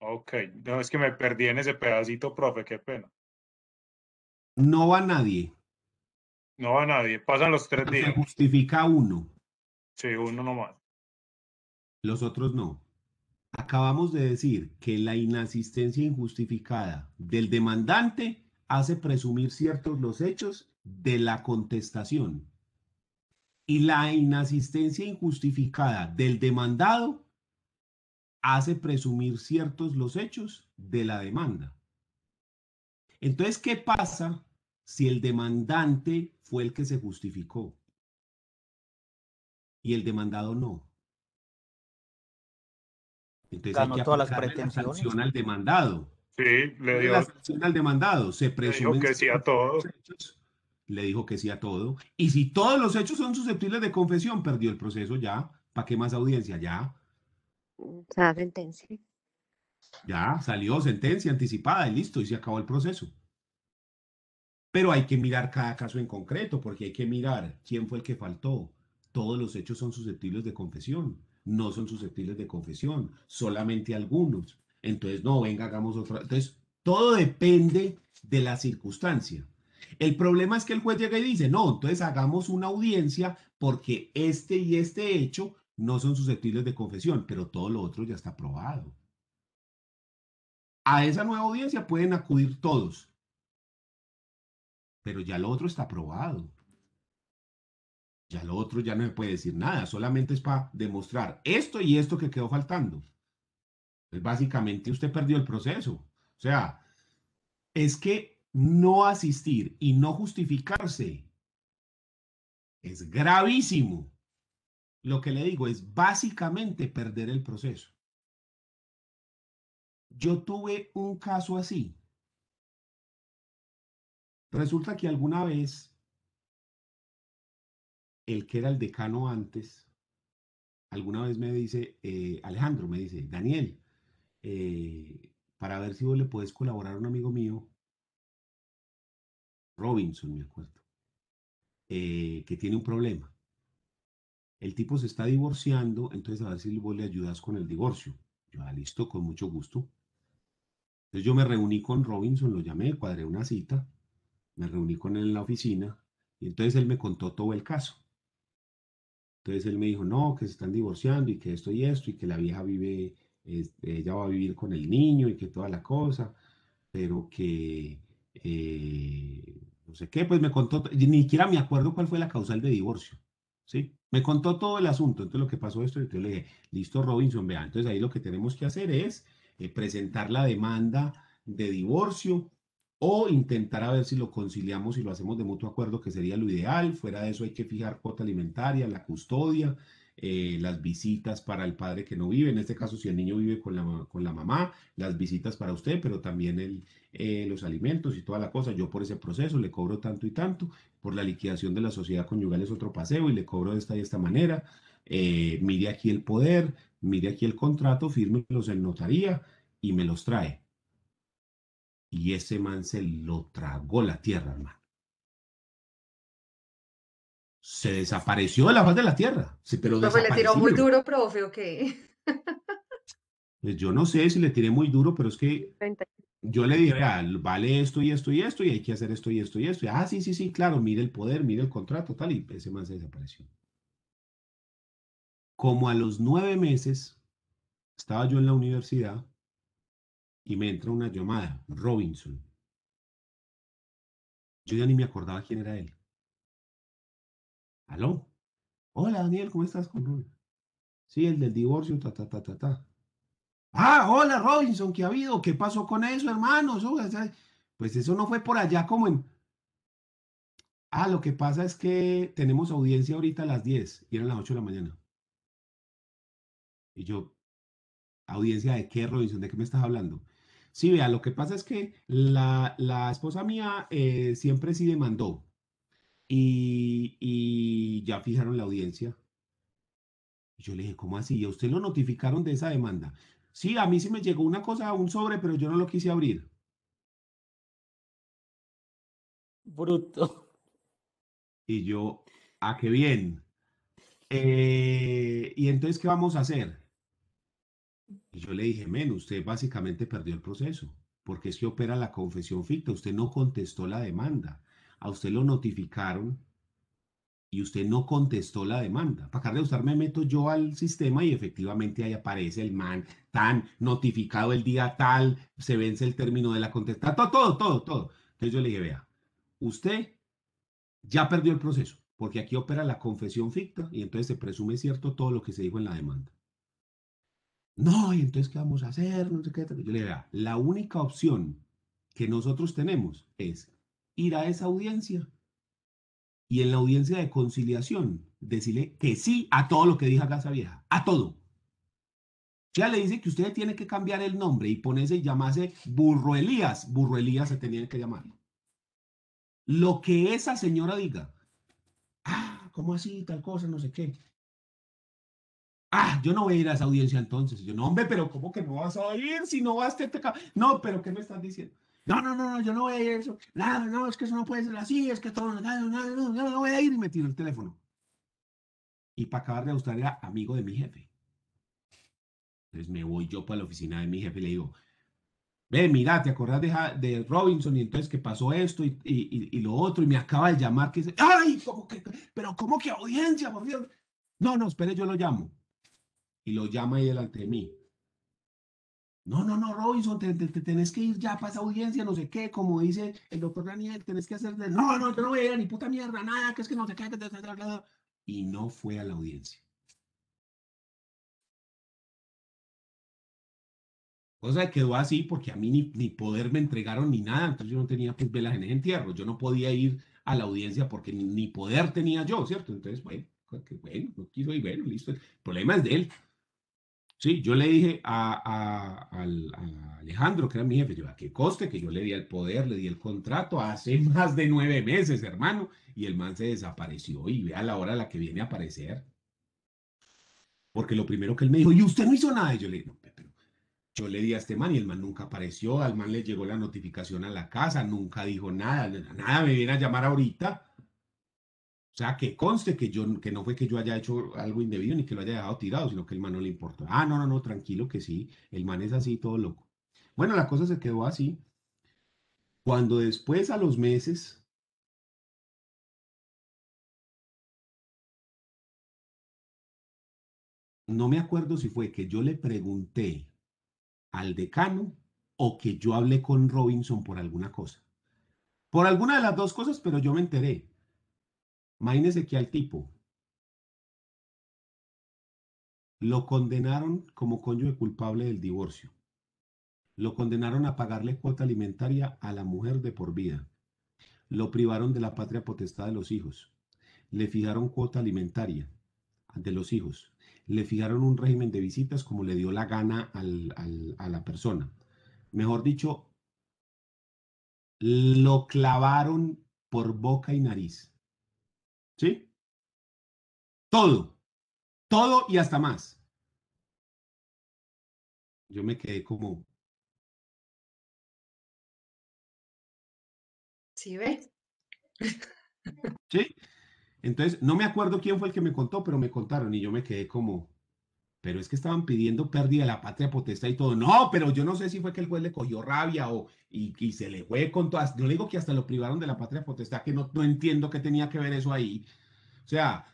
Ok, no es que me perdí en ese pedacito, profe, qué pena. No va nadie. No a nadie. Pasan los tres días. Se justifica uno. Sí, uno nomás. Los otros no. Acabamos de decir que la inasistencia injustificada del demandante hace presumir ciertos los hechos de la contestación. Y la inasistencia injustificada del demandado hace presumir ciertos los hechos de la demanda. Entonces, ¿qué pasa si el demandante fue el que se justificó y el demandado no. Entonces todas las al demandado. Sí, le dio la al demandado. Se presume que sí a todos. le dijo que sí a todo. Y si todos los hechos son susceptibles de confesión, perdió el proceso ya. ¿Para qué más audiencia? Ya. Ah, sentencia. Ya, salió sentencia anticipada y listo, y se acabó el proceso. Pero hay que mirar cada caso en concreto, porque hay que mirar quién fue el que faltó. Todos los hechos son susceptibles de confesión, no son susceptibles de confesión, solamente algunos. Entonces, no, venga, hagamos otra. Entonces, todo depende de la circunstancia. El problema es que el juez llega y dice, no, entonces hagamos una audiencia porque este y este hecho no son susceptibles de confesión, pero todo lo otro ya está probado. A esa nueva audiencia pueden acudir todos, pero ya lo otro está aprobado. Ya lo otro ya no me puede decir nada, solamente es para demostrar esto y esto que quedó faltando. básicamente usted perdió el proceso. O sea, es que no asistir y no justificarse es gravísimo. Lo que le digo es básicamente perder el proceso. Yo tuve un caso así Resulta que alguna vez el que era el decano antes, alguna vez me dice, eh, Alejandro, me dice, Daniel, eh, para ver si vos le puedes colaborar a un amigo mío, Robinson, me acuerdo, eh, que tiene un problema. El tipo se está divorciando, entonces a ver si vos le ayudas con el divorcio. Yo, ah, listo, con mucho gusto. Entonces yo me reuní con Robinson, lo llamé, cuadré una cita me reuní con él en la oficina y entonces él me contó todo el caso. Entonces él me dijo, no, que se están divorciando y que esto y esto y que la vieja vive, este, ella va a vivir con el niño y que toda la cosa, pero que eh, no sé qué, pues me contó, ni siquiera me acuerdo cuál fue la causal de divorcio, ¿sí? Me contó todo el asunto, entonces lo que pasó esto, entonces le dije, listo Robinson, vea, entonces ahí lo que tenemos que hacer es eh, presentar la demanda de divorcio o intentar a ver si lo conciliamos y lo hacemos de mutuo acuerdo, que sería lo ideal. Fuera de eso hay que fijar cuota alimentaria, la custodia, eh, las visitas para el padre que no vive, en este caso si el niño vive con la, con la mamá, las visitas para usted, pero también el, eh, los alimentos y toda la cosa. Yo por ese proceso le cobro tanto y tanto, por la liquidación de la sociedad conyugal es otro paseo y le cobro de esta y esta manera. Eh, mire aquí el poder, mire aquí el contrato, los en notaría y me los trae y ese man se lo tragó la tierra, hermano. Se desapareció de la faz de la tierra. Sí, pero le tiró muy duro, profe, ¿o qué? Pues yo no sé si le tiré muy duro, pero es que <laughs> yo le dije, vale esto y esto y esto, y hay que hacer esto y esto y esto. ah, sí, sí, sí, claro, mire el poder, mire el contrato, tal, y ese man se desapareció. Como a los nueve meses estaba yo en la universidad, y me entra una llamada, Robinson. Yo ya ni me acordaba quién era él. ¿Aló? Hola, Daniel, ¿cómo estás con Sí, el del divorcio, ta, ta, ta, ta, ta. Ah, hola, Robinson, ¿qué ha habido? ¿Qué pasó con eso, hermano? pues eso no fue por allá como en... Ah, lo que pasa es que tenemos audiencia ahorita a las 10 y eran las 8 de la mañana. Y yo, audiencia de qué, Robinson, ¿de qué me estás hablando? Sí, vea, lo que pasa es que la, esposa mía eh, siempre sí demandó y, y ya fijaron la audiencia. Yo le dije, ¿cómo así? ¿A usted lo notificaron de esa demanda? Sí, a mí sí me llegó una cosa, un sobre, pero yo no lo quise abrir. Bruto. Y yo, ah, qué bien. Eh, y entonces, ¿qué vamos a hacer? Y yo le dije, men, usted básicamente perdió el proceso, porque es que opera la confesión ficta, usted no contestó la demanda, a usted lo notificaron y usted no contestó la demanda. Para acá de usar me meto yo al sistema y efectivamente ahí aparece el man tan notificado el día tal, se vence el término de la contestación, todo, todo, todo, todo. Entonces yo le dije, vea, usted ya perdió el proceso, porque aquí opera la confesión ficta y entonces se presume cierto todo lo que se dijo en la demanda no, y entonces, ¿qué vamos a hacer? No sé qué. la única opción que nosotros tenemos es ir a esa audiencia y en la audiencia de conciliación decirle que sí a todo lo que diga Casa Vieja, a todo. Ya le dice que usted tiene que cambiar el nombre y ponerse y llamarse Burro Elías. Burro Elías se tenía que llamar. Lo que esa señora diga, ah, ¿cómo así? Tal cosa, no sé qué. Ah, yo no voy a ir a esa audiencia entonces. yo, no, hombre, pero ¿cómo que no vas a ir si no vas a este No, pero ¿qué me estás diciendo? No, no, no, no, yo no voy a ir a eso. Nada, no, es que eso no puede ser así, es que todo, no, no, no, no, no voy a ir y me tiro el teléfono. Y para acabar de gustar era amigo de mi jefe. Entonces me voy yo para la oficina de mi jefe y le digo, ve, mira, ¿te acordás de, de Robinson? Y entonces que pasó esto y, y, y, lo otro y me acaba de llamar que dice, ay, pero ¿cómo que audiencia, por Dios? No, no, espere, yo lo llamo y lo llama ahí delante de mí. No, no, no, Robinson, te, te, tenés que ir ya para esa audiencia, no sé qué, como dice el doctor Daniel, tenés que hacer de, no, no, yo no voy a ir a ni puta mierda, nada, que es que no sé qué, que te, y no fue a la audiencia. cosa que quedó así porque a mí ni, ni poder me entregaron ni nada, entonces yo no tenía pues velas en el entierro, yo no podía ir a la audiencia porque ni, poder tenía yo, ¿cierto? Entonces, bueno, pues, bueno, no quiso ir, bueno, listo. El problema es de él. Sí, yo le dije a, Alejandro, que era mi jefe, yo, a qué coste que yo le di el poder, le di el contrato hace <laughs> más de nueve meses, hermano, y el man se desapareció y ve a la hora a la que viene a aparecer. Porque lo primero que él me dijo, y usted no hizo nada, yo le dije, no, pero yo le di a este man y el man nunca apareció, al man le llegó la notificación a la casa, nunca dijo nada, nada, me viene a llamar ahorita o sea, que conste que yo, que no fue que yo haya hecho algo indebido ni que lo haya dejado tirado, sino que el man no le importó. Ah, no, no, no, tranquilo que sí, el man es así, todo loco. Bueno, la cosa se quedó así. Cuando después a los meses... No me acuerdo si fue que yo le pregunté al decano o que yo hablé con Robinson por alguna cosa. Por alguna de las dos cosas, pero yo me enteré. Imagínense que al tipo lo condenaron como cónyuge culpable del divorcio. Lo condenaron a pagarle cuota alimentaria a la mujer de por vida. Lo privaron de la patria potestad de los hijos. Le fijaron cuota alimentaria de los hijos. Le fijaron un régimen de visitas como le dio la gana al, a la persona. Mejor dicho, lo clavaron por boca y nariz. ¿Sí? Todo. Todo y hasta más. Yo me quedé como... ¿Sí ves? ¿Sí? Entonces, no me acuerdo quién fue el que me contó, pero me contaron y yo me quedé como pero es que estaban pidiendo pérdida de la patria potestad y todo. No, pero yo no sé si fue que el juez le cogió rabia o y, se le fue con todas. No le digo que hasta lo privaron de la patria potestad, que no, entiendo qué tenía que ver eso ahí. O sea,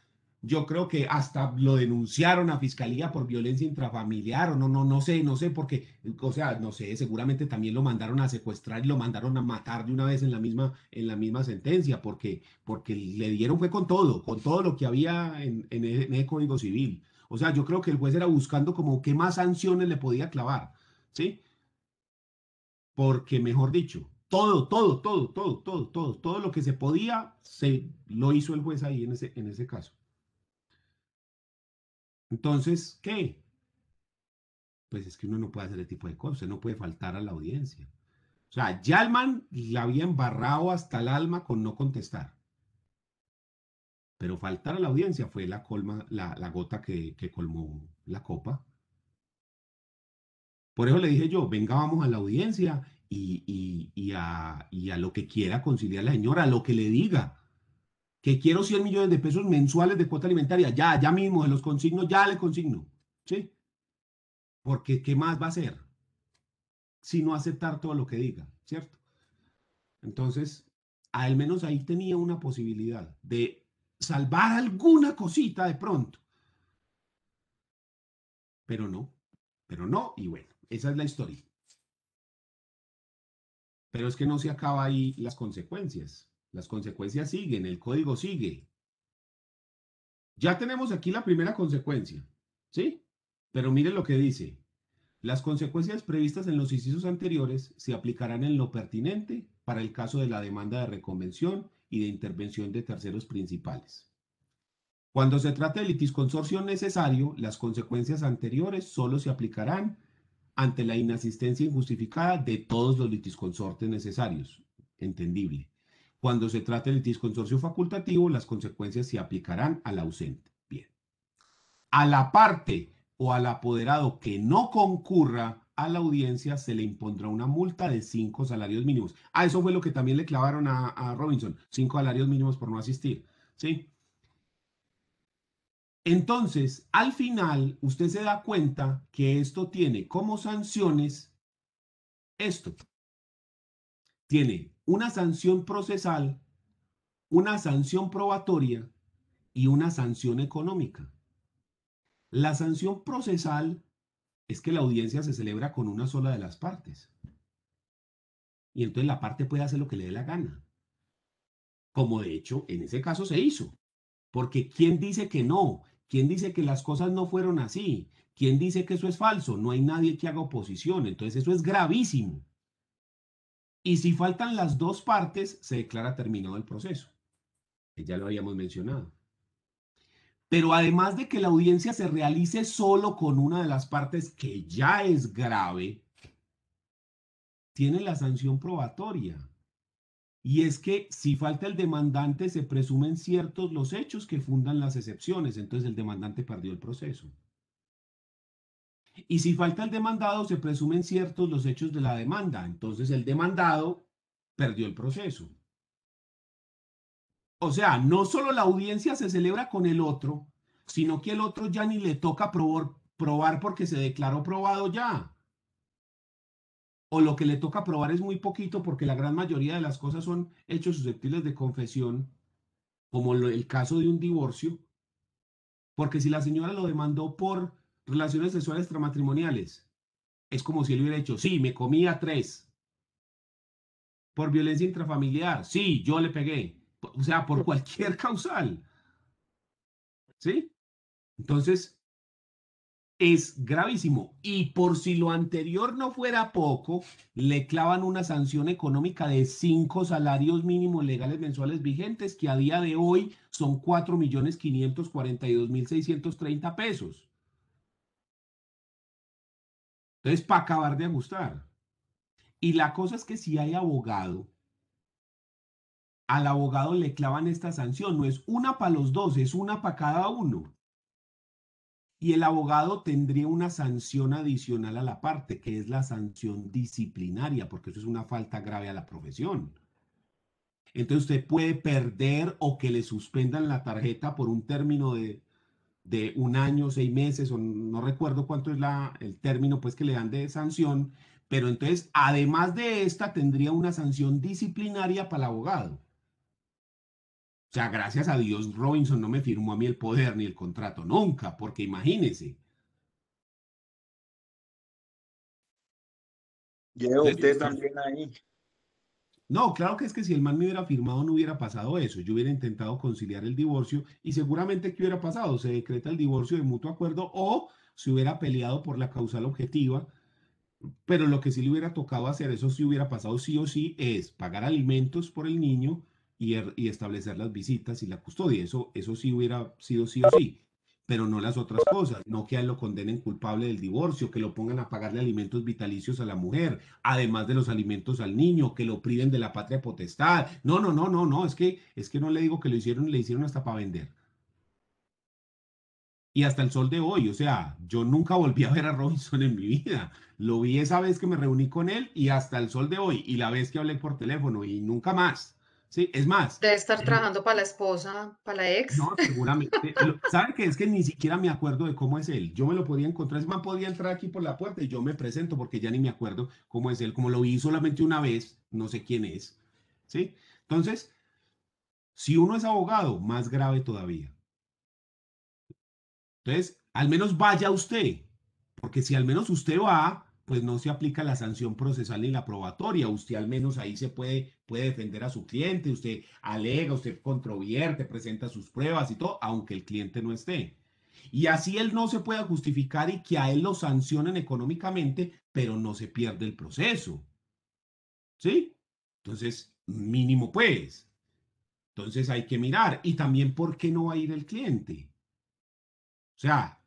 yo creo que hasta lo denunciaron a fiscalía por violencia intrafamiliar o no, no, no sé, no sé, porque, o sea, no sé, seguramente también lo mandaron a secuestrar y lo mandaron a matar de una vez en la misma, en la misma sentencia, porque, porque le dieron fue con todo, con todo lo que había en, en e, el Código Civil. O sea, yo creo que el juez era buscando como qué más sanciones le podía clavar, ¿sí? Porque, mejor dicho, todo, todo, todo, todo, todo, todo, todo lo que se podía, se lo hizo el juez ahí en ese, en ese caso. Entonces, ¿qué? Pues es que uno no puede hacer ese tipo de cosas, no puede faltar a la audiencia. O sea, Yalman la había embarrado hasta el alma con no contestar. Pero faltar a la audiencia fue la colma, la, gota que, colmó la copa. Por eso le dije yo, venga, vamos a la audiencia y, a, y a lo que quiera conciliar la señora, a lo que le diga que quiero 100 millones de pesos mensuales de cuota alimentaria, ya, ya mismo de los consigno, ya le consigno, ¿sí? Porque ¿qué más va a hacer si no aceptar todo lo que diga, ¿cierto? Entonces, al menos ahí tenía una posibilidad de salvar alguna cosita de pronto. Pero no, pero no, y bueno, esa es la historia. Pero es que no se acaba ahí las consecuencias. Las consecuencias siguen, el código sigue. Ya tenemos aquí la primera consecuencia, ¿sí? Pero miren lo que dice. Las consecuencias previstas en los incisos anteriores se aplicarán en lo pertinente para el caso de la demanda de reconvención y de intervención de terceros principales. Cuando se trate de litisconsorcio necesario, las consecuencias anteriores solo se aplicarán ante la inasistencia injustificada de todos los litisconsortes necesarios. Entendible. Cuando se trate de litisconsorcio facultativo, las consecuencias se aplicarán al ausente. Bien. A la parte o al apoderado que no concurra a la audiencia se le impondrá una multa de cinco salarios mínimos. Ah, eso fue lo que también le clavaron a, a Robinson, cinco salarios mínimos por no asistir, ¿sí? Entonces, al final, usted se da cuenta que esto tiene como sanciones esto. Tiene una sanción procesal, una sanción probatoria y una sanción económica. La sanción procesal es que la audiencia se celebra con una sola de las partes. Y entonces la parte puede hacer lo que le dé la gana. Como de hecho en ese caso se hizo. Porque ¿quién dice que no? ¿Quién dice que las cosas no fueron así? ¿Quién dice que eso es falso? No hay nadie que haga oposición. Entonces eso es gravísimo. Y si faltan las dos partes, se declara terminado el proceso. Ya lo habíamos mencionado. Pero además de que la audiencia se realice solo con una de las partes que ya es grave, tiene la sanción probatoria. Y es que si falta el demandante, se presumen ciertos los hechos que fundan las excepciones. Entonces el demandante perdió el proceso. Y si falta el demandado, se presumen ciertos los hechos de la demanda. Entonces el demandado perdió el proceso. O sea, no solo la audiencia se celebra con el otro, sino que el otro ya ni le toca probar, probar porque se declaró probado ya. O lo que le toca probar es muy poquito porque la gran mayoría de las cosas son hechos susceptibles de confesión, como el caso de un divorcio. Porque si la señora lo demandó por relaciones sexuales extramatrimoniales, es como si él hubiera hecho, sí, me comía tres. Por violencia intrafamiliar, sí, yo le pegué o sea, por cualquier causal. ¿Sí? Entonces, es gravísimo. Y por si lo anterior no fuera poco, le clavan una sanción económica de cinco salarios mínimos legales mensuales vigentes, que a día de hoy son cuatro millones cuarenta y dos mil seiscientos treinta pesos. Entonces, para acabar de ajustar. Y la cosa es que si hay abogado al abogado le clavan esta sanción. No es una para los dos, es una para cada uno. Y el abogado tendría una sanción adicional a la parte, que es la sanción disciplinaria, porque eso es una falta grave a la profesión. Entonces usted puede perder o que le suspendan la tarjeta por un término de, de un año, seis meses, o no recuerdo cuánto es la, el término pues que le dan de sanción, pero entonces además de esta tendría una sanción disciplinaria para el abogado. O sea, gracias a Dios Robinson no me firmó a mí el poder ni el contrato, nunca, porque imagínese. Llevo usted también ahí. No, claro que es que si el man me hubiera firmado no hubiera pasado eso. Yo hubiera intentado conciliar el divorcio y seguramente ¿qué hubiera pasado? Se decreta el divorcio de mutuo acuerdo o se hubiera peleado por la causal objetiva. Pero lo que sí le hubiera tocado hacer, eso sí hubiera pasado sí o sí, es pagar alimentos por el niño, Er, y, establecer las visitas y la custodia. Eso, eso sí hubiera sido sí o sí, pero no las otras cosas. No que él lo condenen culpable del divorcio, que lo pongan a pagarle alimentos vitalicios a la mujer, además de los alimentos al niño, que lo priven de la patria potestad. No, no, no, no, no. Es que, es que no le digo que lo hicieron, le hicieron hasta para vender. Y hasta el sol de hoy, o sea, yo nunca volví a ver a Robinson en mi vida. Lo vi esa vez que me reuní con él y hasta el sol de hoy y la vez que hablé por teléfono y nunca más. Sí, es más. Debe estar eh, trabajando para la esposa, para la ex. No, <laughs> seguramente. ¿Saben qué? Es que ni siquiera me acuerdo de cómo es él. Yo me lo podía encontrar, es más, podía entrar aquí por la puerta y yo me presento porque ya ni me acuerdo cómo es él. Como lo vi solamente una vez, no sé quién es. ¿Sí? Entonces, si uno es abogado, más grave todavía. Entonces, al menos vaya usted, porque si al menos usted va, pues no se aplica la sanción procesal ni la probatoria. Usted al menos ahí se puede, puede defender a su cliente, usted alega, usted controvierte, presenta sus pruebas y todo, aunque el cliente no esté. Y así él no se pueda justificar y que a él lo sancionen económicamente, pero no se pierde el proceso. ¿Sí? Entonces, mínimo pues. Entonces hay que mirar. Y también por qué no va a ir el cliente. O sea,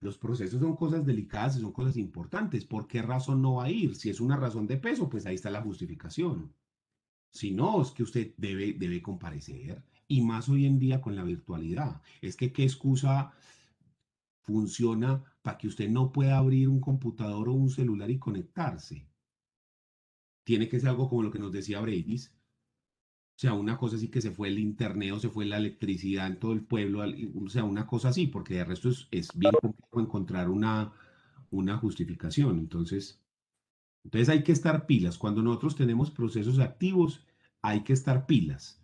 los procesos son cosas delicadas y son cosas importantes. ¿Por qué razón no va a ir? Si es una razón de peso, pues ahí está la justificación. Si no, es que usted debe, debe comparecer. Y más hoy en día con la virtualidad. Es que qué excusa funciona para que usted no pueda abrir un computador o un celular y conectarse. Tiene que ser algo como lo que nos decía Breivis. O sea, una cosa así que se fue el internet o se fue la electricidad en todo el pueblo, o sea, una cosa así, porque de resto es, bien complicado encontrar una, una justificación. Entonces, entonces hay que estar pilas. Cuando nosotros tenemos procesos activos, hay que estar pilas.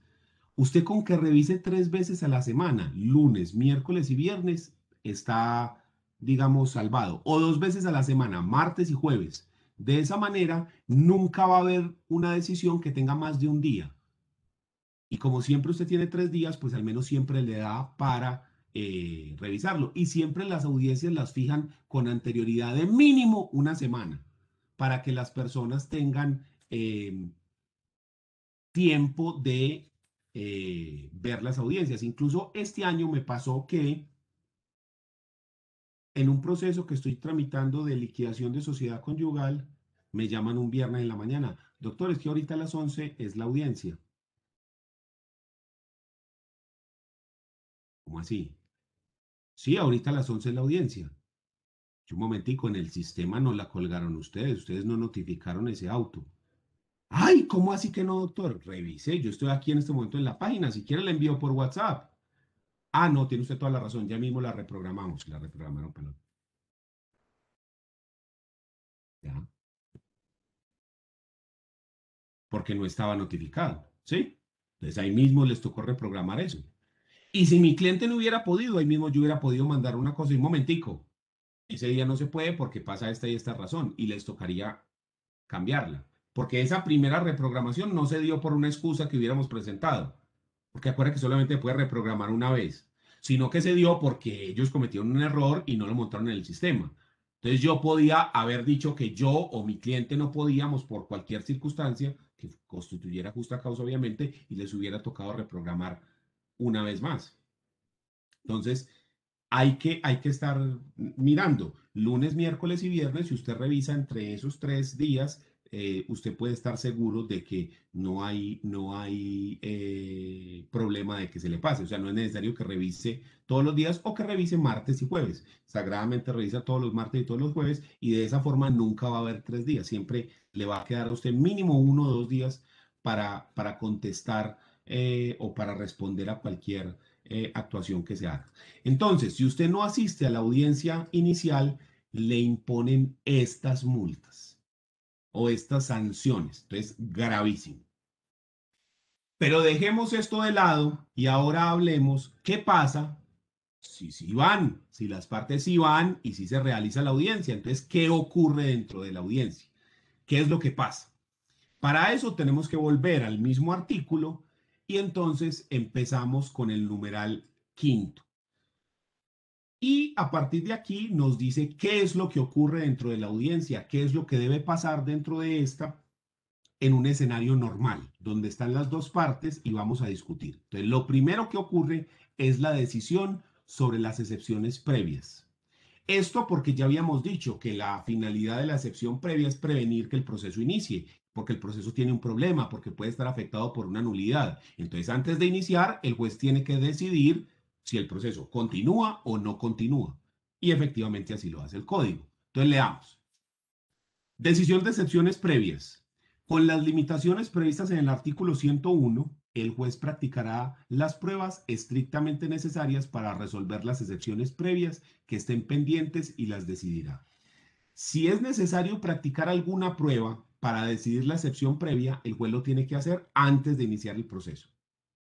Usted con que revise tres veces a la semana, lunes, miércoles y viernes, está, digamos, salvado. O dos veces a la semana, martes y jueves. De esa manera, nunca va a haber una decisión que tenga más de un día. Y como siempre usted tiene tres días, pues al menos siempre le da para eh, revisarlo. Y siempre las audiencias las fijan con anterioridad de mínimo una semana para que las personas tengan em, tiempo de eh, ver las audiencias. Incluso este año me pasó que en un proceso que estoy tramitando de liquidación de sociedad conyugal, me llaman un viernes en la mañana. Doctor, es que ahorita a las 11 es la audiencia. ¿Cómo así? Sí, ahorita a las 11 es la audiencia. un momentico, en el sistema no la colgaron ustedes, ustedes no notificaron ese auto. Ay, ¿cómo así que no, doctor? Revisé, yo estoy aquí en este momento en la página, si quiere la envío por WhatsApp. Ah, no, tiene usted toda la razón, ya mismo la reprogramamos, la reprogramaron, perdón. Ya. Porque no estaba notificado, ¿sí? Entonces ahí mismo les tocó reprogramar eso. Y si mi cliente no hubiera podido, ahí mismo yo hubiera podido mandar una cosa y un momentico. Ese día no se puede porque pasa esta y esta razón y les tocaría cambiarla. Porque esa primera reprogramación no se dio por una excusa que hubiéramos presentado. Porque acuérdense que solamente puede reprogramar una vez, sino que se dio porque ellos cometieron un error y no lo montaron en el sistema. Entonces yo podía haber dicho que yo o mi cliente no podíamos por cualquier circunstancia que constituyera justa causa, obviamente, y les hubiera tocado reprogramar una vez más. Entonces, hay que, hay que estar mirando lunes, miércoles y viernes. Si usted revisa entre esos tres días, eh, usted puede estar seguro de que no hay, no hay eh, problema de que se le pase. O sea, no es necesario que revise todos los días o que revise martes y jueves. Sagradamente revisa todos los martes y todos los jueves y de esa forma nunca va a haber tres días. Siempre le va a quedar a usted mínimo uno o dos días para, para contestar eh, o para responder a cualquier eh, actuación que se haga. Entonces, si usted no asiste a la audiencia inicial, le imponen estas multas o estas sanciones. es gravísimo. Pero dejemos esto de lado y ahora hablemos qué pasa si si van, si las partes sí van y si se realiza la audiencia. Entonces, ¿qué ocurre dentro de la audiencia? ¿Qué es lo que pasa? Para eso tenemos que volver al mismo artículo y entonces empezamos con el numeral quinto. Y a partir de aquí nos dice qué es lo que ocurre dentro de la audiencia, qué es lo que debe pasar dentro de esta en un escenario normal, donde están las dos partes y vamos a discutir. Entonces, lo primero que ocurre es la decisión sobre las excepciones previas. Esto porque ya habíamos dicho que la finalidad de la excepción previa es prevenir que el proceso inicie porque el proceso tiene un problema, porque puede estar afectado por una nulidad. Entonces, antes de iniciar, el juez tiene que decidir si el proceso continúa o no continúa. Y efectivamente así lo hace el código. Entonces, leamos. Decisión de excepciones previas. Con las limitaciones previstas en el artículo 101, el juez practicará las pruebas estrictamente necesarias para resolver las excepciones previas que estén pendientes y las decidirá. Si es necesario practicar alguna prueba, para decidir la excepción previa, el juez lo tiene que hacer antes de iniciar el proceso.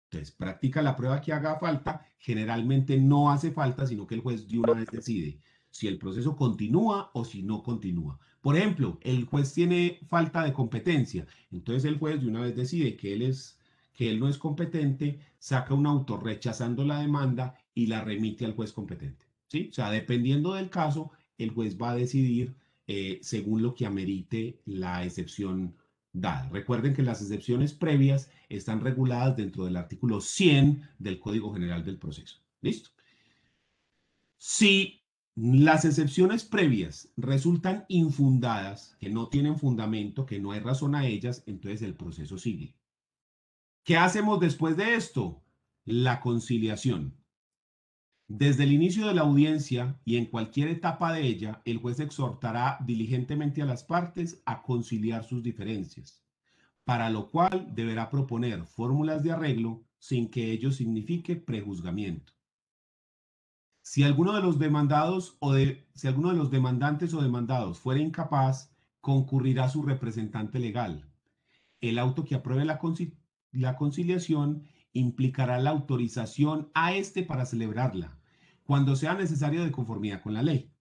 Entonces, practica la prueba que haga falta. Generalmente no hace falta, sino que el juez de una vez decide si el proceso continúa o si no continúa. Por ejemplo, el juez tiene falta de competencia. Entonces, el juez de una vez decide que él, es, que él no es competente, saca un auto rechazando la demanda y la remite al juez competente. ¿sí? O sea, dependiendo del caso, el juez va a decidir eh, según lo que amerite la excepción dada. Recuerden que las excepciones previas están reguladas dentro del artículo 100 del Código General del Proceso. ¿Listo? Si las excepciones previas resultan infundadas, que no tienen fundamento, que no hay razón a ellas, entonces el proceso sigue. ¿Qué hacemos después de esto? La conciliación. Desde el inicio de la audiencia y en cualquier etapa de ella, el juez exhortará diligentemente a las partes a conciliar sus diferencias, para lo cual deberá proponer fórmulas de arreglo sin que ello signifique prejuzgamiento. Si alguno de los demandados o de, si alguno de los demandantes o demandados fuera incapaz, concurrirá su representante legal. El auto que apruebe la, conciliación implicará la autorización a éste para celebrarla, cuando sea necesario de conformidad con la ley.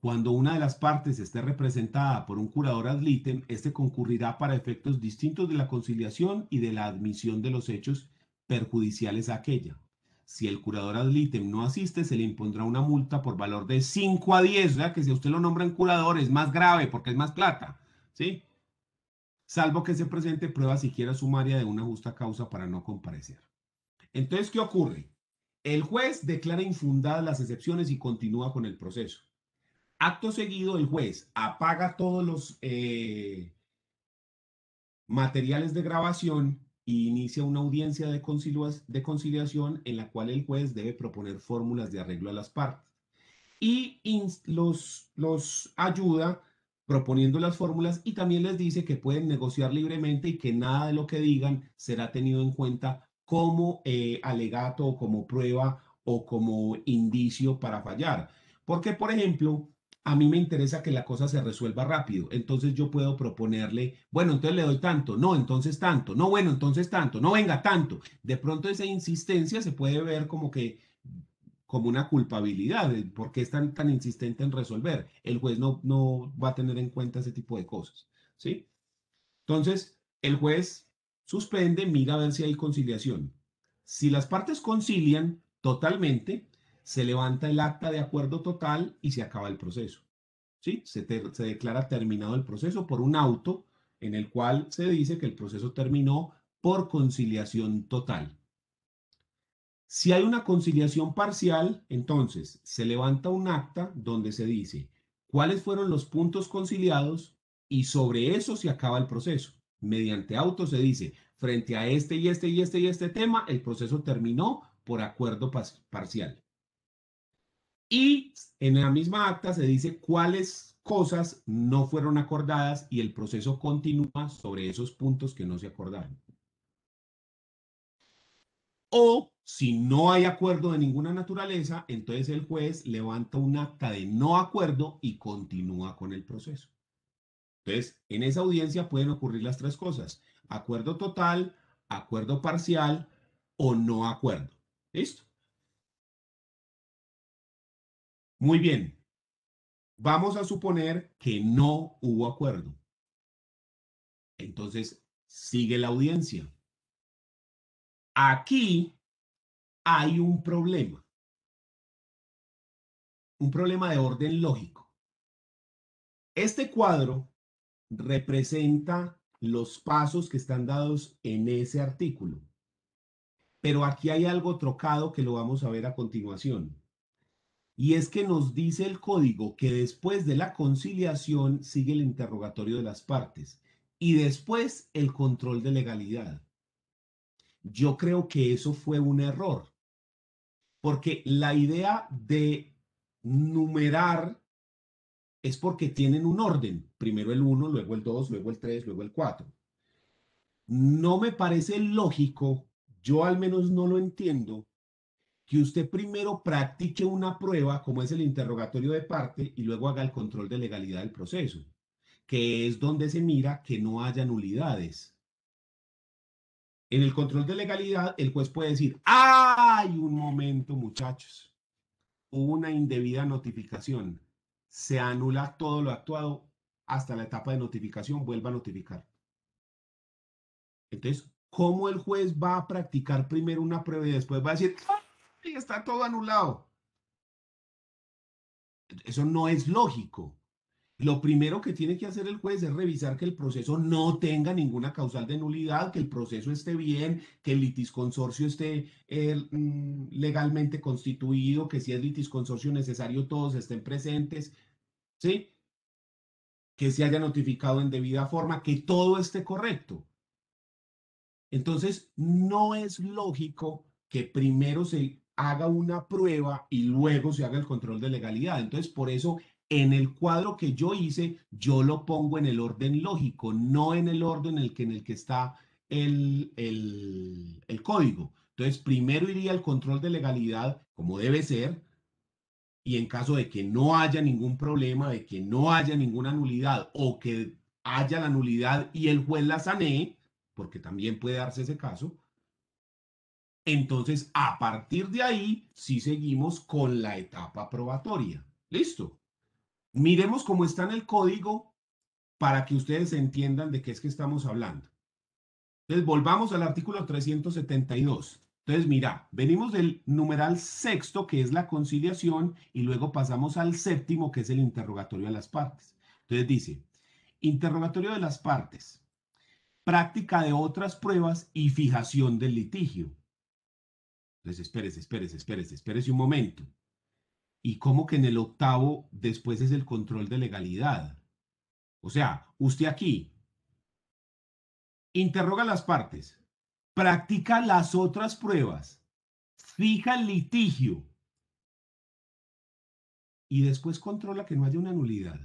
Cuando una de las partes esté representada por un curador ad litem, este concurrirá para efectos distintos de la conciliación y de la admisión de los hechos perjudiciales a aquella. Si el curador ad litem no asiste, se le impondrá una multa por valor de 5 a 10, o que si usted lo en curador es más grave porque es más plata, ¿sí? salvo que se presente prueba siquiera sumaria de una justa causa para no comparecer. Entonces, ¿qué ocurre? El juez declara infundadas las excepciones y continúa con el proceso. Acto seguido, el juez apaga todos los eh, materiales de grabación e inicia una audiencia de, de conciliación en la cual el juez debe proponer fórmulas de arreglo a las partes y los, los ayuda proponiendo las fórmulas y también les dice que pueden negociar libremente y que nada de lo que digan será tenido en cuenta como eh, alegato o como prueba o como indicio para fallar. Porque, por ejemplo, a mí me interesa que la cosa se resuelva rápido. Entonces yo puedo proponerle, bueno, entonces le doy tanto, no, entonces tanto, no, bueno, entonces tanto, no venga tanto. De pronto esa insistencia se puede ver como que como una culpabilidad, por qué están tan insistente en resolver. El juez no, no va a tener en cuenta ese tipo de cosas, ¿sí? Entonces, el juez suspende, mira a ver si hay conciliación. Si las partes concilian totalmente, se levanta el acta de acuerdo total y se acaba el proceso. ¿Sí? Se, se declara terminado el proceso por un auto en el cual se dice que el proceso terminó por conciliación total. Si hay una conciliación parcial, entonces se levanta un acta donde se dice cuáles fueron los puntos conciliados y sobre eso se acaba el proceso. Mediante auto se dice, frente a este y este y este y este tema, el proceso terminó por acuerdo parcial. Y en la misma acta se dice cuáles cosas no fueron acordadas y el proceso continúa sobre esos puntos que no se acordaron. O si no hay acuerdo de ninguna naturaleza, entonces el juez levanta un acta de no acuerdo y continúa con el proceso. Entonces, en esa audiencia pueden ocurrir las tres cosas. Acuerdo total, acuerdo parcial o no acuerdo. ¿Listo? Muy bien. Vamos a suponer que no hubo acuerdo. Entonces, sigue la audiencia. Aquí hay un problema. Un problema de orden lógico. Este cuadro representa los pasos que están dados en ese artículo. Pero aquí hay algo trocado que lo vamos a ver a continuación. Y es que nos dice el código que después de la conciliación sigue el interrogatorio de las partes y después el control de legalidad. Yo creo que eso fue un error porque la idea de numerar es porque tienen un orden, primero el 1, luego el 2, luego el 3, luego el 4. No me parece lógico, yo al menos no lo entiendo, que usted primero practique una prueba como es el interrogatorio de parte y luego haga el control de legalidad del proceso, que es donde se mira que no haya nulidades. En el control de legalidad, el juez puede decir, hay un momento muchachos, hubo una indebida notificación, se anula todo lo actuado hasta la etapa de notificación, vuelva a notificar. Entonces, ¿cómo el juez va a practicar primero una prueba y después va a decir, está todo anulado? Eso no es lógico. Lo primero que tiene que hacer el juez es revisar que el proceso no tenga ninguna causal de nulidad, que el proceso esté bien, que el litisconsorcio esté eh, mm, legalmente constituido, que si es litisconsorcio necesario todos estén presentes, ¿sí? Que se haya notificado en debida forma, que todo esté correcto. Entonces, no es lógico que primero se haga una prueba y luego se haga el control de legalidad. Entonces, por eso en el cuadro que yo hice, yo lo pongo en el orden lógico, no en el orden en el que, en el que está el, código. Entonces, primero iría el control de legalidad, como debe ser, y en caso de que no haya ningún problema, de que no haya ninguna nulidad o que haya la nulidad y el juez la sanee, porque también puede darse ese caso, entonces a partir de ahí sí seguimos con la etapa probatoria. ¿Listo? Miremos cómo está en el código para que ustedes entiendan de qué es que estamos hablando. Entonces, volvamos al artículo 372. Entonces, mira, venimos del numeral sexto, que es la conciliación, y luego pasamos al séptimo, que es el interrogatorio de las partes. Entonces dice, interrogatorio de las partes, práctica de otras pruebas y fijación del litigio. Entonces, espérese, espérese, espérese, espérese un momento y como que en el octavo después es el control de legalidad. O sea, usted aquí interroga las partes, practica las otras pruebas, fija el litigio y después controla que no haya una nulidad.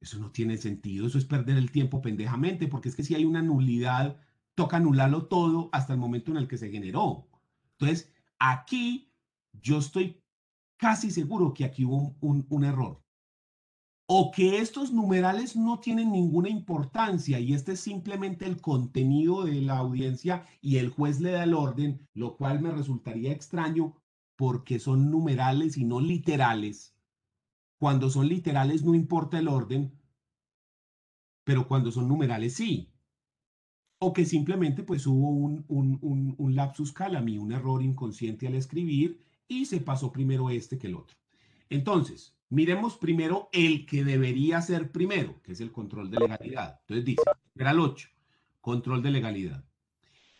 Eso no tiene sentido, eso es perder el tiempo pendejamente, porque es que si hay una nulidad, toca anularlo todo hasta el momento en el que se generó. Entonces, aquí yo estoy casi seguro que aquí hubo un, error. O que estos numerales no tienen ninguna importancia y este es simplemente el contenido de la audiencia y el juez le da el orden, lo cual me resultaría extraño porque son numerales y no literales. Cuando son literales no importa el orden, pero cuando son numerales sí. O que simplemente pues hubo un, un, un, un lapsus calami, un error inconsciente al escribir y se pasó primero este que el otro. Entonces, miremos primero el que debería ser primero, que es el control de legalidad. Entonces dice, era el 8, control de legalidad.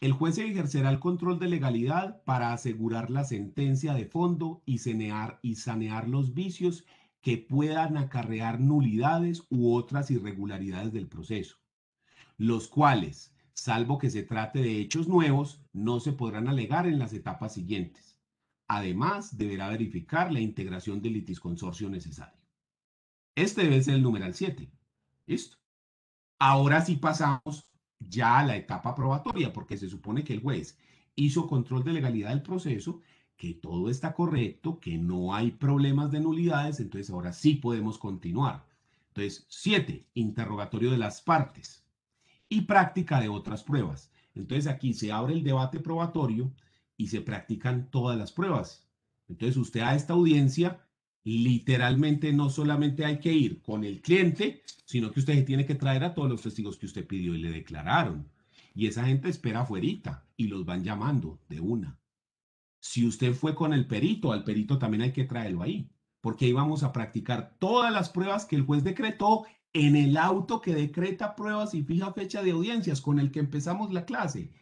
El juez ejercerá el control de legalidad para asegurar la sentencia de fondo y sanear los vicios que puedan acarrear nulidades u otras irregularidades del proceso, los cuales, salvo que se trate de hechos nuevos, no se podrán alegar en las etapas siguientes. Además, deberá verificar la integración del litisconsorcio necesario. Este debe ser el numeral 7. Listo. Ahora sí pasamos ya a la etapa probatoria, porque se supone que el juez hizo control de legalidad del proceso, que todo está correcto, que no hay problemas de nulidades, entonces ahora sí podemos continuar. Entonces, 7, interrogatorio de las partes y práctica de otras pruebas. Entonces aquí se abre el debate probatorio, y se practican todas las pruebas. Entonces usted a esta audiencia literalmente no solamente hay que ir con el cliente, sino que usted tiene que traer a todos los testigos que usted pidió y le declararon. Y esa gente espera afuerita y los van llamando de una. Si usted fue con el perito, al perito también hay que traerlo ahí, porque ahí vamos a practicar todas las pruebas que el juez decretó en el auto que decreta pruebas y fija fecha de audiencias con el que empezamos la clase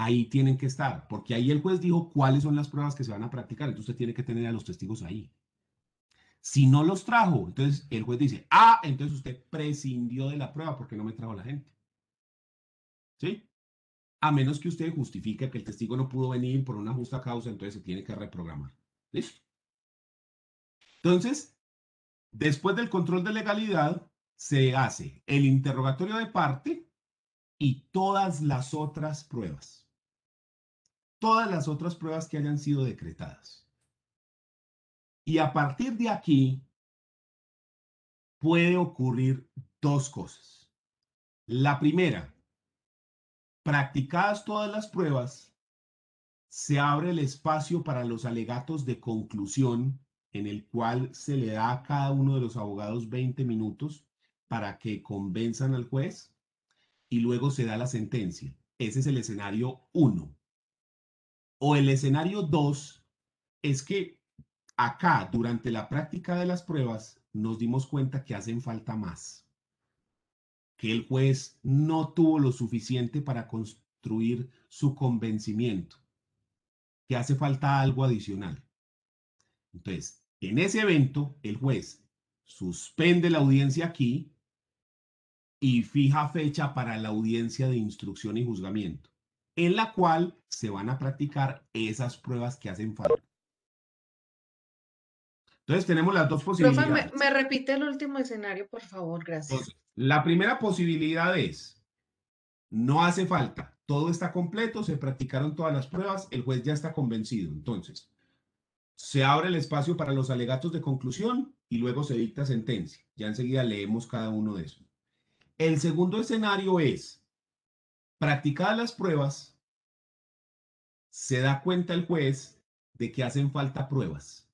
ahí tienen que estar, porque ahí el juez dijo cuáles son las pruebas que se van a practicar, entonces usted tiene que tener a los testigos ahí. Si no los trajo, entonces el juez dice, ah, entonces usted prescindió de la prueba porque no me trajo la gente. ¿Sí? A menos que usted justifique que el testigo no pudo venir por una justa causa, entonces se tiene que reprogramar. ¿Listo? Entonces, después del control de legalidad, se hace el interrogatorio de parte y todas las otras pruebas todas las otras pruebas que hayan sido decretadas. Y a partir de aquí puede ocurrir dos cosas. La primera, practicadas todas las pruebas, se abre el espacio para los alegatos de conclusión en el cual se le da a cada uno de los abogados 20 minutos para que convenzan al juez y luego se da la sentencia. Ese es el escenario uno. O el escenario 2 es que acá, durante la práctica de las pruebas, nos dimos cuenta que hacen falta más. Que el juez no tuvo lo suficiente para construir su convencimiento. Que hace falta algo adicional. Entonces, en ese evento, el juez suspende la audiencia aquí y fija fecha para la audiencia de instrucción y juzgamiento en la cual se van a practicar esas pruebas que hacen falta. Entonces tenemos las dos posibilidades. me, repite el último escenario, por favor, gracias. la primera posibilidad es, no hace falta, todo está completo, se practicaron todas las pruebas, el juez ya está convencido. Entonces, se abre el espacio para los alegatos de conclusión y luego se dicta sentencia. Ya enseguida leemos cada uno de esos. El segundo escenario es, practicadas las pruebas, se da cuenta el juez de que hacen falta pruebas.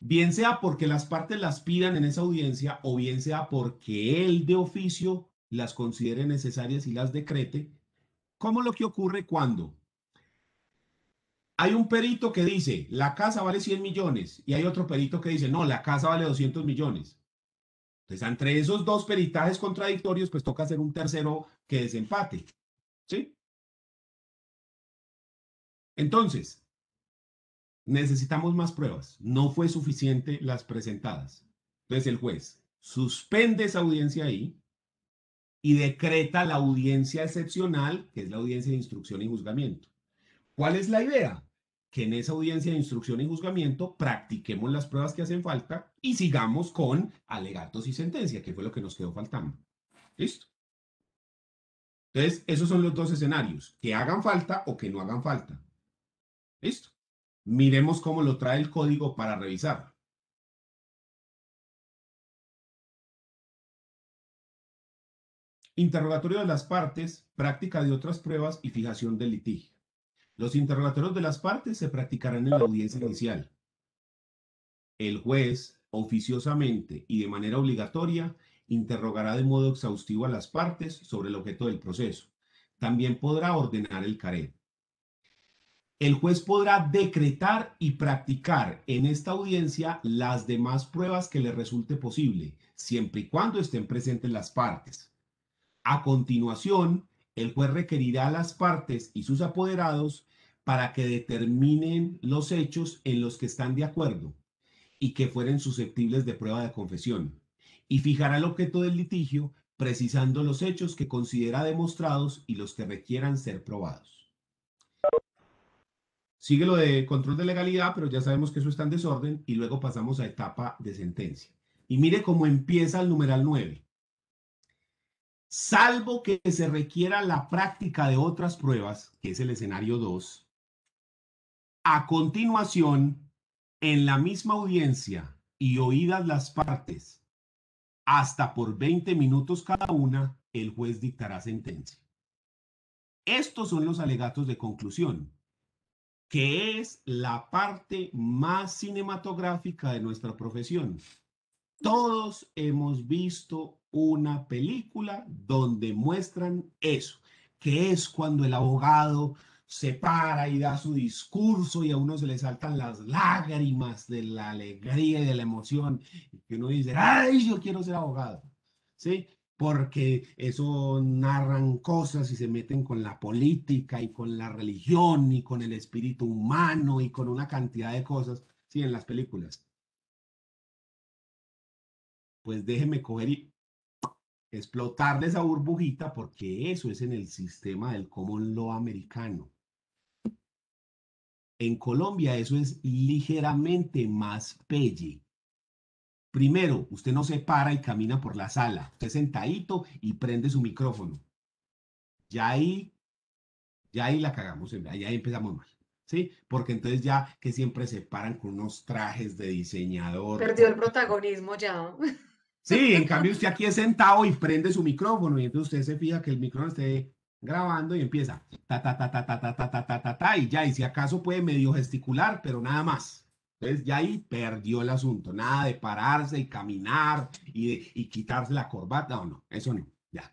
Bien sea porque las partes las pidan en esa audiencia o bien sea porque él de oficio las considere necesarias y las decrete, como lo que ocurre cuando hay un perito que dice, la casa vale 100 millones y hay otro perito que dice, no, la casa vale 200 millones. Entonces, entre esos dos peritajes contradictorios, pues toca hacer un tercero que desempate. ¿Sí? Entonces, necesitamos más pruebas. No fue suficiente las presentadas. Entonces el juez suspende esa audiencia ahí y decreta la audiencia excepcional, que es la audiencia de instrucción y juzgamiento. ¿Cuál es la idea? Que en esa audiencia de instrucción y juzgamiento practiquemos las pruebas que hacen falta y sigamos con alegatos y sentencia, que fue lo que nos quedó faltando. ¿Listo? Entonces, esos son los dos escenarios, que hagan falta o que no hagan falta. Listo. Miremos cómo lo trae el código para revisar. Interrogatorio de las partes, práctica de otras pruebas y fijación del litigio. Los interrogatorios de las partes se practicarán en la audiencia inicial. El juez, oficiosamente y de manera obligatoria, interrogará de modo exhaustivo a las partes sobre el objeto del proceso. También podrá ordenar el careo. El juez podrá decretar y practicar en esta audiencia las demás pruebas que le resulte posible, siempre y cuando estén presentes las partes. A continuación, el juez requerirá a las partes y sus apoderados para que determinen los hechos en los que están de acuerdo y que fueren susceptibles de prueba de confesión, y fijará el objeto del litigio precisando los hechos que considera demostrados y los que requieran ser probados. Sigue lo de control de legalidad, pero ya sabemos que eso está en desorden y luego pasamos a etapa de sentencia. Y mire cómo empieza el numeral 9. Salvo que se requiera la práctica de otras pruebas, que es el escenario 2, a continuación, en la misma audiencia y oídas las partes, hasta por 20 minutos cada una, el juez dictará sentencia. Estos son los alegatos de conclusión que es la parte más cinematográfica de nuestra profesión. Todos hemos visto una película donde muestran eso, que es cuando el abogado se para y da su discurso y a uno se le saltan las lágrimas de la alegría y de la emoción, y que uno dice, ay, yo quiero ser abogado. ¿Sí? porque eso narran cosas y se meten con la política y con la religión y con el espíritu humano y con una cantidad de cosas, sí, en las películas. Pues déjeme coger y explotarle esa burbujita porque eso es en el sistema del común lo americano. En Colombia eso es ligeramente más pelle Primero, usted no se para y camina por la sala, usted sentadito y prende su micrófono. Ya ahí, ya ahí la cagamos, ya ahí empezamos mal. ¿Sí? Porque entonces ya que siempre se paran con unos trajes de diseñador. Perdió el protagonismo ya. Sí, en cambio usted aquí es sentado y prende su micrófono y entonces usted se fija que el micrófono esté grabando y empieza ta ta ta ta ta ta y ya y si acaso puede medio gesticular, pero nada más. Entonces ya ahí perdió el asunto, nada de pararse y caminar y, quitarse la corbata, o no, eso no, ya.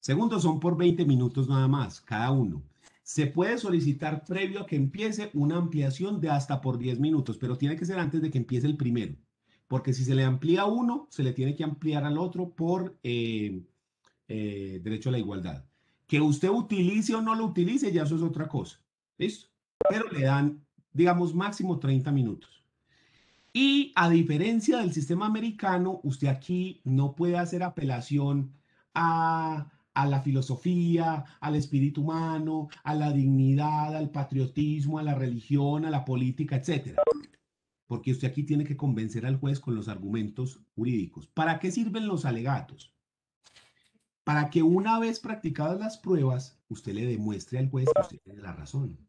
Segundo, son por 20 minutos nada más, cada uno. Se puede solicitar previo a que empiece una ampliación de hasta por 10 minutos, pero tiene que ser antes de que empiece el primero, porque si se le amplía uno, se le tiene que ampliar al otro por eh, eh, derecho a la igualdad. Que usted utilice o no lo utilice, ya eso es otra cosa. ¿Listo? Pero le dan digamos máximo 30 minutos. Y a diferencia del sistema americano, usted aquí no puede hacer apelación a, la filosofía, al espíritu humano, a la dignidad, al patriotismo, a la religión, a la política, etcétera porque usted aquí tiene que convencer al juez con los argumentos jurídicos. ¿Para qué sirven los alegatos? Para que una vez practicadas las pruebas, usted le demuestre al juez que usted tiene la razón.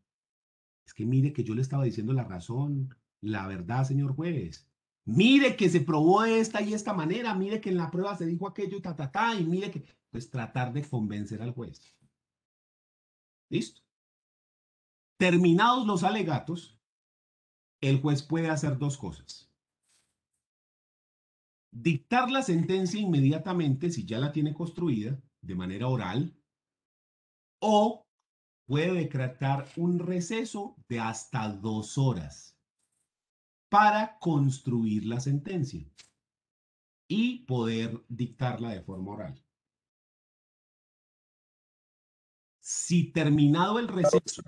Es que mire que yo le estaba diciendo la razón, la verdad, señor juez. Mire que se probó esta y esta manera, mire que en la prueba se dijo aquello y ta, ta, ta, y mire que... Pues tratar de convencer al juez. Listo. Terminados los alegatos, el juez puede hacer dos cosas. Dictar la sentencia inmediatamente, si ya la tiene construida, de manera oral, o puede decretar un receso de hasta dos horas para construir la sentencia y poder dictarla de forma oral. Si terminado el receso,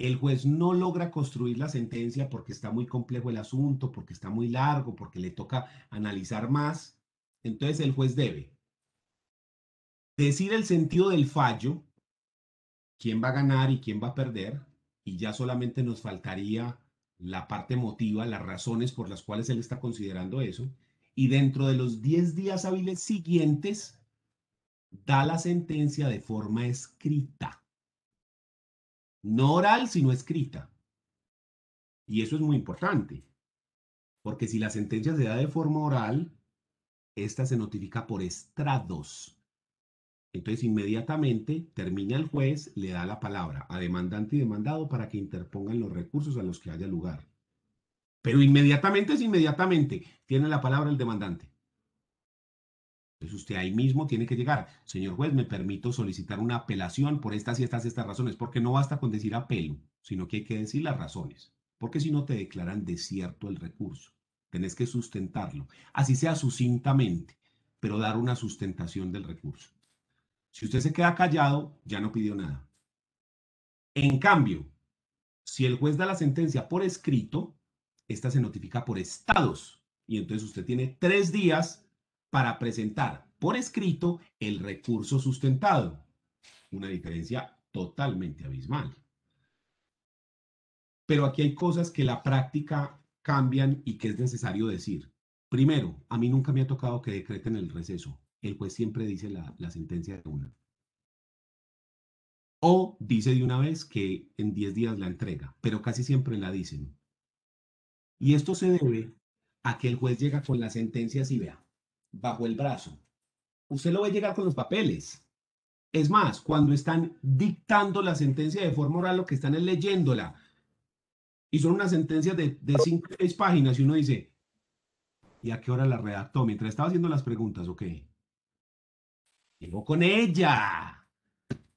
el juez no logra construir la sentencia porque está muy complejo el asunto, porque está muy largo, porque le toca analizar más, entonces el juez debe decir el sentido del fallo, quién va a ganar y quién va a perder, y ya solamente nos faltaría la parte emotiva, las razones por las cuales él está considerando eso, y dentro de los 10 días hábiles siguientes, da la sentencia de forma escrita. No oral, sino escrita. Y eso es muy importante, porque si la sentencia se da de forma oral, esta se notifica por estrados. Entonces, inmediatamente termina el juez, le da la palabra a demandante y demandado para que interpongan los recursos a los que haya lugar. Pero inmediatamente es inmediatamente, tiene la palabra el demandante. Entonces usted ahí mismo tiene que llegar. Señor juez, me permito solicitar una apelación por estas y estas y estas razones, porque no basta con decir apelo, sino que hay que decir las razones, porque si no te declaran desierto el recurso. Tenés que sustentarlo, así sea sucintamente, pero dar una sustentación del recurso. Si usted se queda callado, ya no pidió nada. En cambio, si el juez da la sentencia por escrito, esta se notifica por estados. Y entonces usted tiene tres días para presentar por escrito el recurso sustentado. Una diferencia totalmente abismal. Pero aquí hay cosas que la práctica cambian y que es necesario decir. Primero, a mí nunca me ha tocado que decreten el receso el juez siempre dice la, sentencia de una. O dice de una vez que en 10 días la entrega, pero casi siempre la dicen. Y esto se debe a que el juez llega con la sentencia y vea, bajo el brazo. Usted lo ve llegar con los papeles. Es más, cuando están dictando la sentencia de forma oral, lo que están es leyéndola. Y son unas sentencias de, de cinco, seis páginas y uno dice, ¿y a qué hora la redactó? Mientras estaba haciendo las preguntas, ok llegó con ella.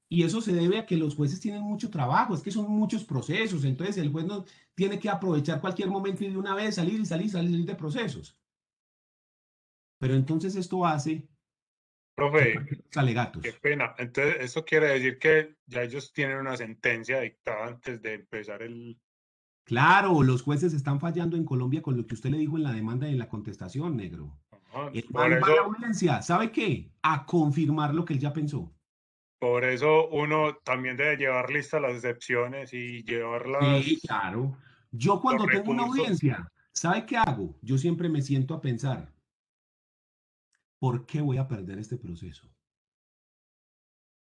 Y eso se debe a que los jueces tienen mucho trabajo, es que son muchos procesos, entonces el juez no tiene que aprovechar cualquier momento y de una vez salir y salir y salir de procesos. Pero entonces esto hace... Profe, alegatos. qué pena. Entonces, eso quiere decir que ya ellos tienen una sentencia dictada antes de empezar el... Claro, los jueces están fallando en Colombia con lo que usted le dijo en la demanda y en la contestación, negro. Eh, ¿sabe qué? A confirmar lo que él ya pensó. Por eso uno también debe llevar listas las excepciones y llevarlas. Sí, claro. Yo cuando tengo una audiencia, ¿sabe qué hago? Yo siempre me siento a pensar, ¿por qué voy a perder este proceso?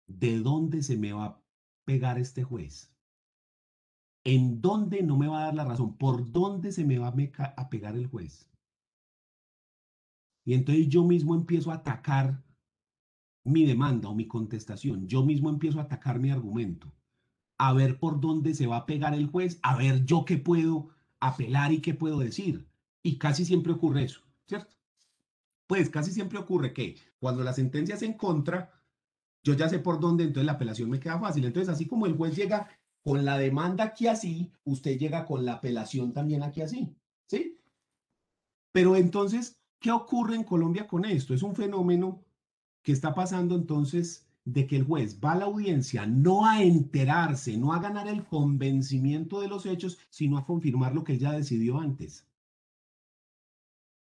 ¿De dónde se me va a pegar este juez? ¿En dónde no me va a dar la razón? ¿Por dónde se me va a pegar el juez? Y entonces yo mismo empiezo a atacar mi demanda o mi contestación, yo mismo empiezo a atacar mi argumento, a ver por dónde se va a pegar el juez, a ver yo qué puedo apelar y qué puedo decir. Y casi siempre ocurre eso, ¿cierto? Pues casi siempre ocurre que cuando la sentencia es en contra, yo ya sé por dónde, entonces la apelación me queda fácil. Entonces, así como el juez llega con la demanda aquí así, usted llega con la apelación también aquí así, ¿sí? Pero entonces, ¿Qué ocurre en Colombia con esto? Es un fenómeno que está pasando entonces de que el juez va a la audiencia no a enterarse, no a ganar el convencimiento de los hechos, sino a confirmar lo que él ya decidió antes.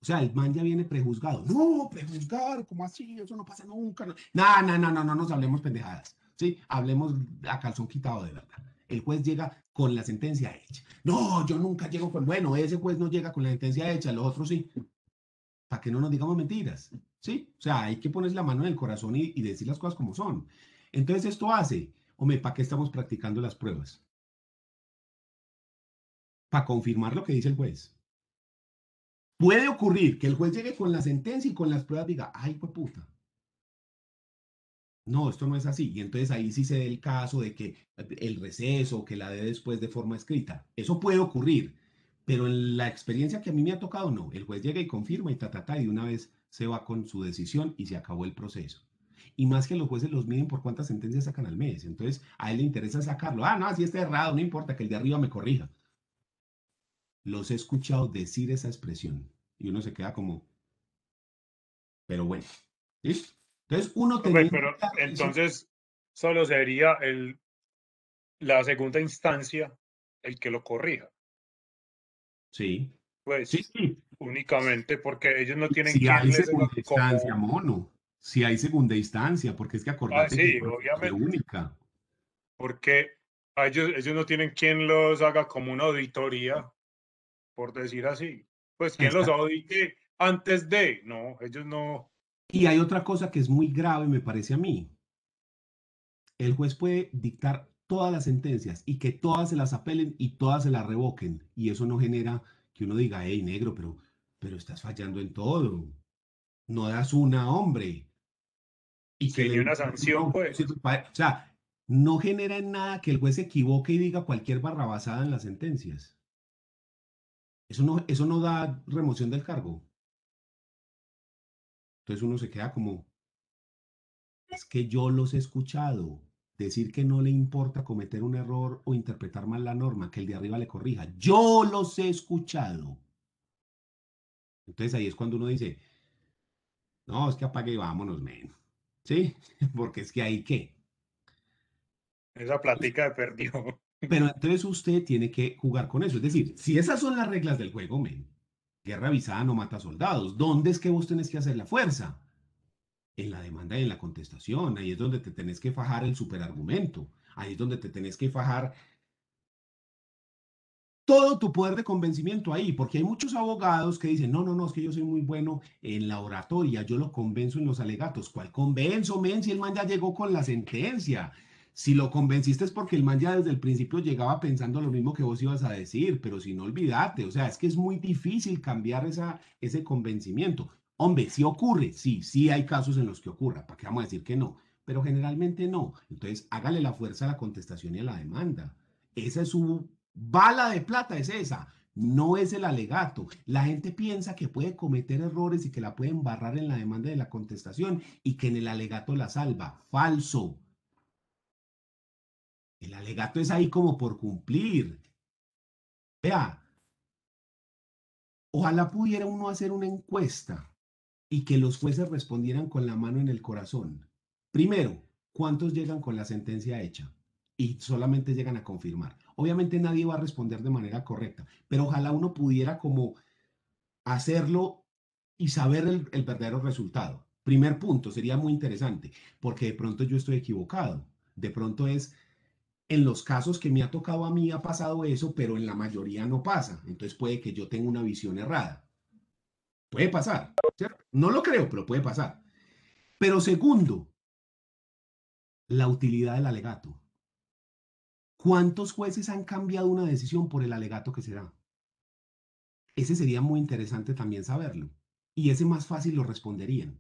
O sea, el man ya viene prejuzgado. No, prejuzgar, ¿cómo así? Eso no pasa nunca. No, no, no, no, no, no nos hablemos pendejadas. Sí, hablemos a calzón quitado de verdad. El juez llega con la sentencia hecha. No, yo nunca llego con, bueno, ese juez no llega con la sentencia hecha, los otros sí para que no nos digamos mentiras, ¿sí? O sea, hay que poner la mano en el corazón y, decir las cosas como son. Entonces esto hace, hombre, ¿para qué estamos practicando las pruebas? Para confirmar lo que dice el juez. Puede ocurrir que el juez llegue con la sentencia y con las pruebas diga, ay, pues puta. No, esto no es así. Y entonces ahí sí se da el caso de que el receso, que la dé después de forma escrita. Eso puede ocurrir. Pero en la experiencia que a mí me ha tocado, no. El juez llega y confirma y ta, ta, ta, y una vez se va con su decisión y se acabó el proceso. Y más que los jueces los miden por cuántas sentencias sacan al mes. Entonces, a él le interesa sacarlo. Ah, no, así está errado, no importa, que el de arriba me corrija. Los he escuchado decir esa expresión. Y uno se queda como, pero bueno, Entonces, uno tenía... entonces, solo sería el, la segunda instancia el que lo corrija. Sí. Pues sí, sí. únicamente porque ellos no tienen si hay segunda instancia, mono. Si hay segunda instancia, porque es que ah, acordate que única. Porque ellos, ellos no tienen quien los haga como una auditoría, por decir así. Pues quien los audite antes de, no, ellos no. Y hay otra cosa que es muy grave, me parece a mí. El juez puede dictar todas las sentencias y que todas se las apelen y todas se las revoquen. Y eso no genera que uno diga, hey, negro, pero, pero estás fallando en todo. No das una, hombre. Y que le una sanción, pues. O sea, no genera en nada que el juez se equivoque y diga cualquier barrabasada en las sentencias. Eso no, eso no da remoción del cargo. Entonces uno se queda como, es que yo los he escuchado decir que no le importa cometer un error o interpretar mal la norma, que el de arriba le corrija. Yo los he escuchado. Entonces ahí es cuando uno dice, no, es que apague y vámonos, men. ¿Sí? <laughs> Porque es que ahí qué. Esa plática de perdió. Pero <laughs> entonces usted tiene que jugar con eso. Es decir, si esas son las reglas del juego, men, guerra avisada no mata soldados. ¿Dónde es que vos tenés que hacer la fuerza? en la demanda y en la contestación. Ahí es donde te tenés que fajar el superargumento. Ahí es donde te tenés que fajar todo tu poder de convencimiento ahí, porque hay muchos abogados que dicen, no, no, no, es que yo soy muy bueno en la oratoria, yo lo convenzo en los alegatos. ¿Cuál convenzo, men? Si el man ya llegó con la sentencia. Si lo convenciste es porque el man ya desde el principio llegaba pensando lo mismo que vos ibas a decir, pero si no olvidate, o sea, es que es muy difícil cambiar esa, ese convencimiento. Hombre, sí ocurre, sí, sí hay casos en los que ocurra, ¿para qué vamos a decir que no? Pero generalmente no. Entonces, hágale la fuerza a la contestación y a la demanda. Esa es su bala de plata, es esa. No es el alegato. La gente piensa que puede cometer errores y que la pueden barrar en la demanda de la contestación y que en el alegato la salva. Falso. El alegato es ahí como por cumplir. Vea, ojalá pudiera uno hacer una encuesta y que los jueces respondieran con la mano en el corazón. Primero, ¿cuántos llegan con la sentencia hecha? Y solamente llegan a confirmar. Obviamente nadie va a responder de manera correcta, pero ojalá uno pudiera como hacerlo y saber el, el verdadero resultado. Primer punto, sería muy interesante, porque de pronto yo estoy equivocado. De pronto es, en los casos que me ha tocado a mí ha pasado eso, pero en la mayoría no pasa. Entonces puede que yo tenga una visión errada. Puede pasar, ¿cierto? No lo creo, pero puede pasar. Pero segundo, la utilidad del alegato. ¿Cuántos jueces han cambiado una decisión por el alegato que se da? Ese sería muy interesante también saberlo. Y ese más fácil lo responderían.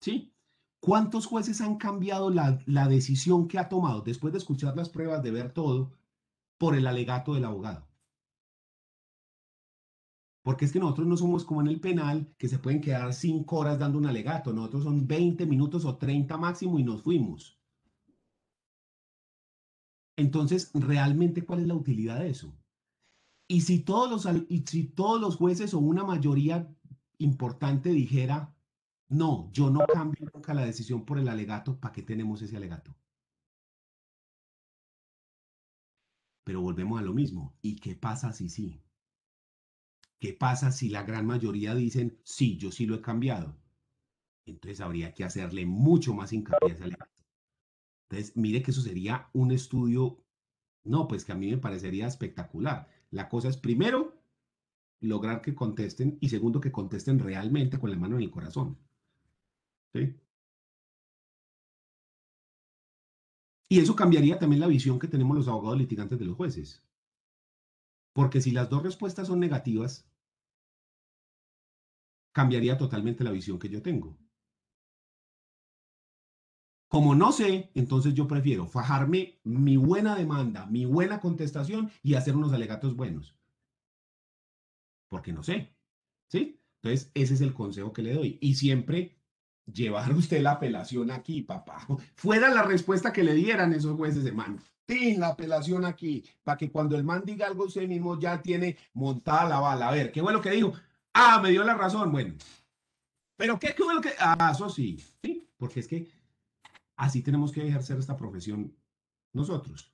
¿Sí? ¿Cuántos jueces han cambiado la, la decisión que ha tomado después de escuchar las pruebas, de ver todo, por el alegato del abogado? Porque es que nosotros no somos como en el penal, que se pueden quedar cinco horas dando un alegato. Nosotros son 20 minutos o 30 máximo y nos fuimos. Entonces, ¿realmente cuál es la utilidad de eso? Y si todos los, si todos los jueces o una mayoría importante dijera, no, yo no cambio nunca la decisión por el alegato, ¿para qué tenemos ese alegato? Pero volvemos a lo mismo. ¿Y qué pasa si sí? ¿Qué pasa si la gran mayoría dicen, sí, yo sí lo he cambiado? Entonces habría que hacerle mucho más hincapié a ese Entonces, mire que eso sería un estudio, no, pues que a mí me parecería espectacular. La cosa es, primero, lograr que contesten y segundo, que contesten realmente con la mano en el corazón. ¿Sí? Y eso cambiaría también la visión que tenemos los abogados litigantes de los jueces. Porque si las dos respuestas son negativas, cambiaría totalmente la visión que yo tengo. Como no sé, entonces yo prefiero fajarme mi buena demanda, mi buena contestación y hacer unos alegatos buenos. Porque no sé. ¿Sí? Entonces, ese es el consejo que le doy. Y siempre llevar usted la apelación aquí, papá. <laughs> Fuera la respuesta que le dieran esos jueces de mano. La apelación aquí, para que cuando el man diga algo usted mismo ya tiene montada la bala. A ver, ¿qué bueno que dijo? Ah, me dio la razón. Bueno, pero qué, qué que. Ah, eso sí, sí, porque es que así tenemos que ejercer esta profesión nosotros.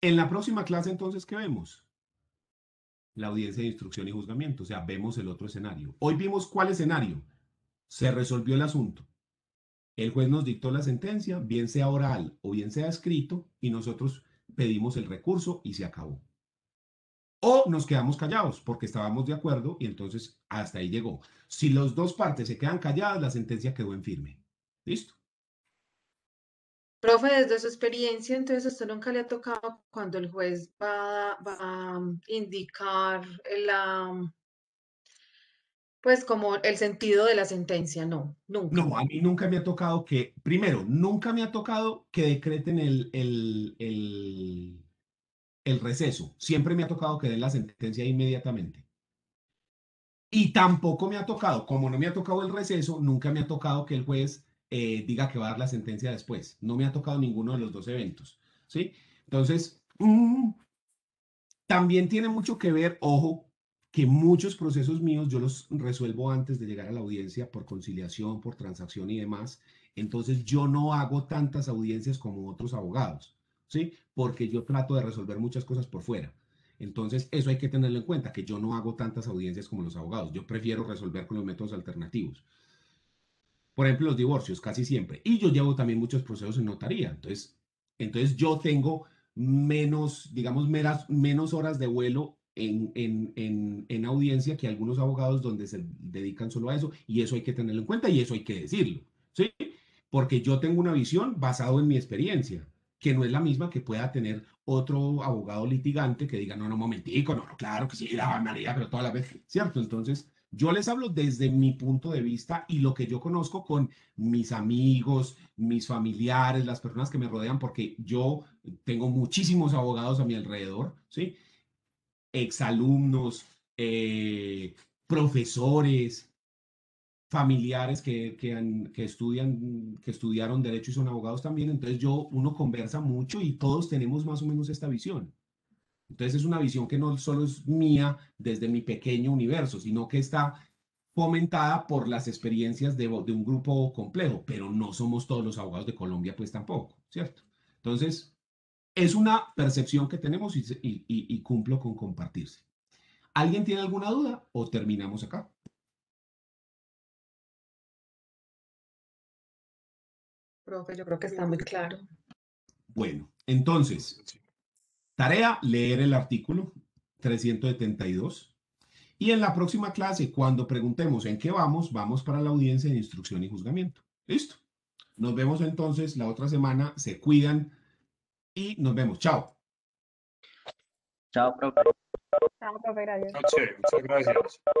En la próxima clase, entonces, ¿qué vemos? La audiencia de instrucción y juzgamiento, o sea, vemos el otro escenario. Hoy vimos cuál escenario. Se resolvió el asunto. El juez nos dictó la sentencia, bien sea oral o bien sea escrito, y nosotros pedimos el recurso y se acabó o nos quedamos callados porque estábamos de acuerdo y entonces hasta ahí llegó. Si las dos partes se quedan calladas, la sentencia quedó en firme. Listo. Profe, desde su experiencia, entonces ¿esto nunca le ha tocado cuando el juez va, a indicar la, pues como el sentido de la sentencia, no, nunca. No, a mí nunca me ha tocado que, primero, nunca me ha tocado que decreten el, el el receso. Siempre me ha tocado que den la sentencia inmediatamente. Y tampoco me ha tocado, como no me ha tocado el receso, nunca me ha tocado que el juez eh, diga que va a dar la sentencia después. No me ha tocado ninguno de los dos eventos. ¿sí? Entonces, mm, también tiene mucho que ver, ojo, que muchos procesos míos yo los resuelvo antes de llegar a la audiencia por conciliación, por transacción y demás. Entonces yo no hago tantas audiencias como otros abogados. ¿sí? Porque yo trato de resolver muchas cosas por fuera. Entonces, eso hay que tenerlo en cuenta, que yo no hago tantas audiencias como los abogados. Yo prefiero resolver con los métodos alternativos. Por ejemplo, los divorcios, casi siempre. Y yo llevo también muchos procesos en notaría. Entonces, entonces yo tengo menos, digamos, menos horas de vuelo en, en, en, en, audiencia que algunos abogados donde se dedican solo a eso. Y eso hay que tenerlo en cuenta y eso hay que decirlo. ¿sí? Porque yo tengo una visión basado en mi experiencia que no es la misma que pueda tener otro abogado litigante que diga, no, no, momentico, no, no claro que sí, la María, pero toda la vez, ¿cierto? Entonces, yo les hablo desde mi punto de vista y lo que yo conozco con mis amigos, mis familiares, las personas que me rodean, porque yo tengo muchísimos abogados a mi alrededor, ¿sí? Exalumnos, eh, profesores, familiares que, que, estudian, que estudiaron derecho y son abogados también, entonces yo, uno conversa mucho y todos tenemos más o menos esta visión. Entonces es una visión que no solo es mía desde mi pequeño universo, sino que está fomentada por las experiencias de, un grupo complejo, pero no somos todos los abogados de Colombia, pues tampoco, ¿cierto? Entonces, es una percepción que tenemos y cumplo con compartirse. ¿Alguien tiene alguna duda o terminamos acá? Profe, yo creo que está muy claro. Bueno, entonces, tarea, leer el artículo 372. Y en la próxima clase, cuando preguntemos en qué vamos, vamos para la audiencia de instrucción y juzgamiento. Listo. Nos vemos entonces la otra semana. Se cuidan y nos vemos. Chao. Chao, profe. Chao, profe, gracias. Muchas gracias.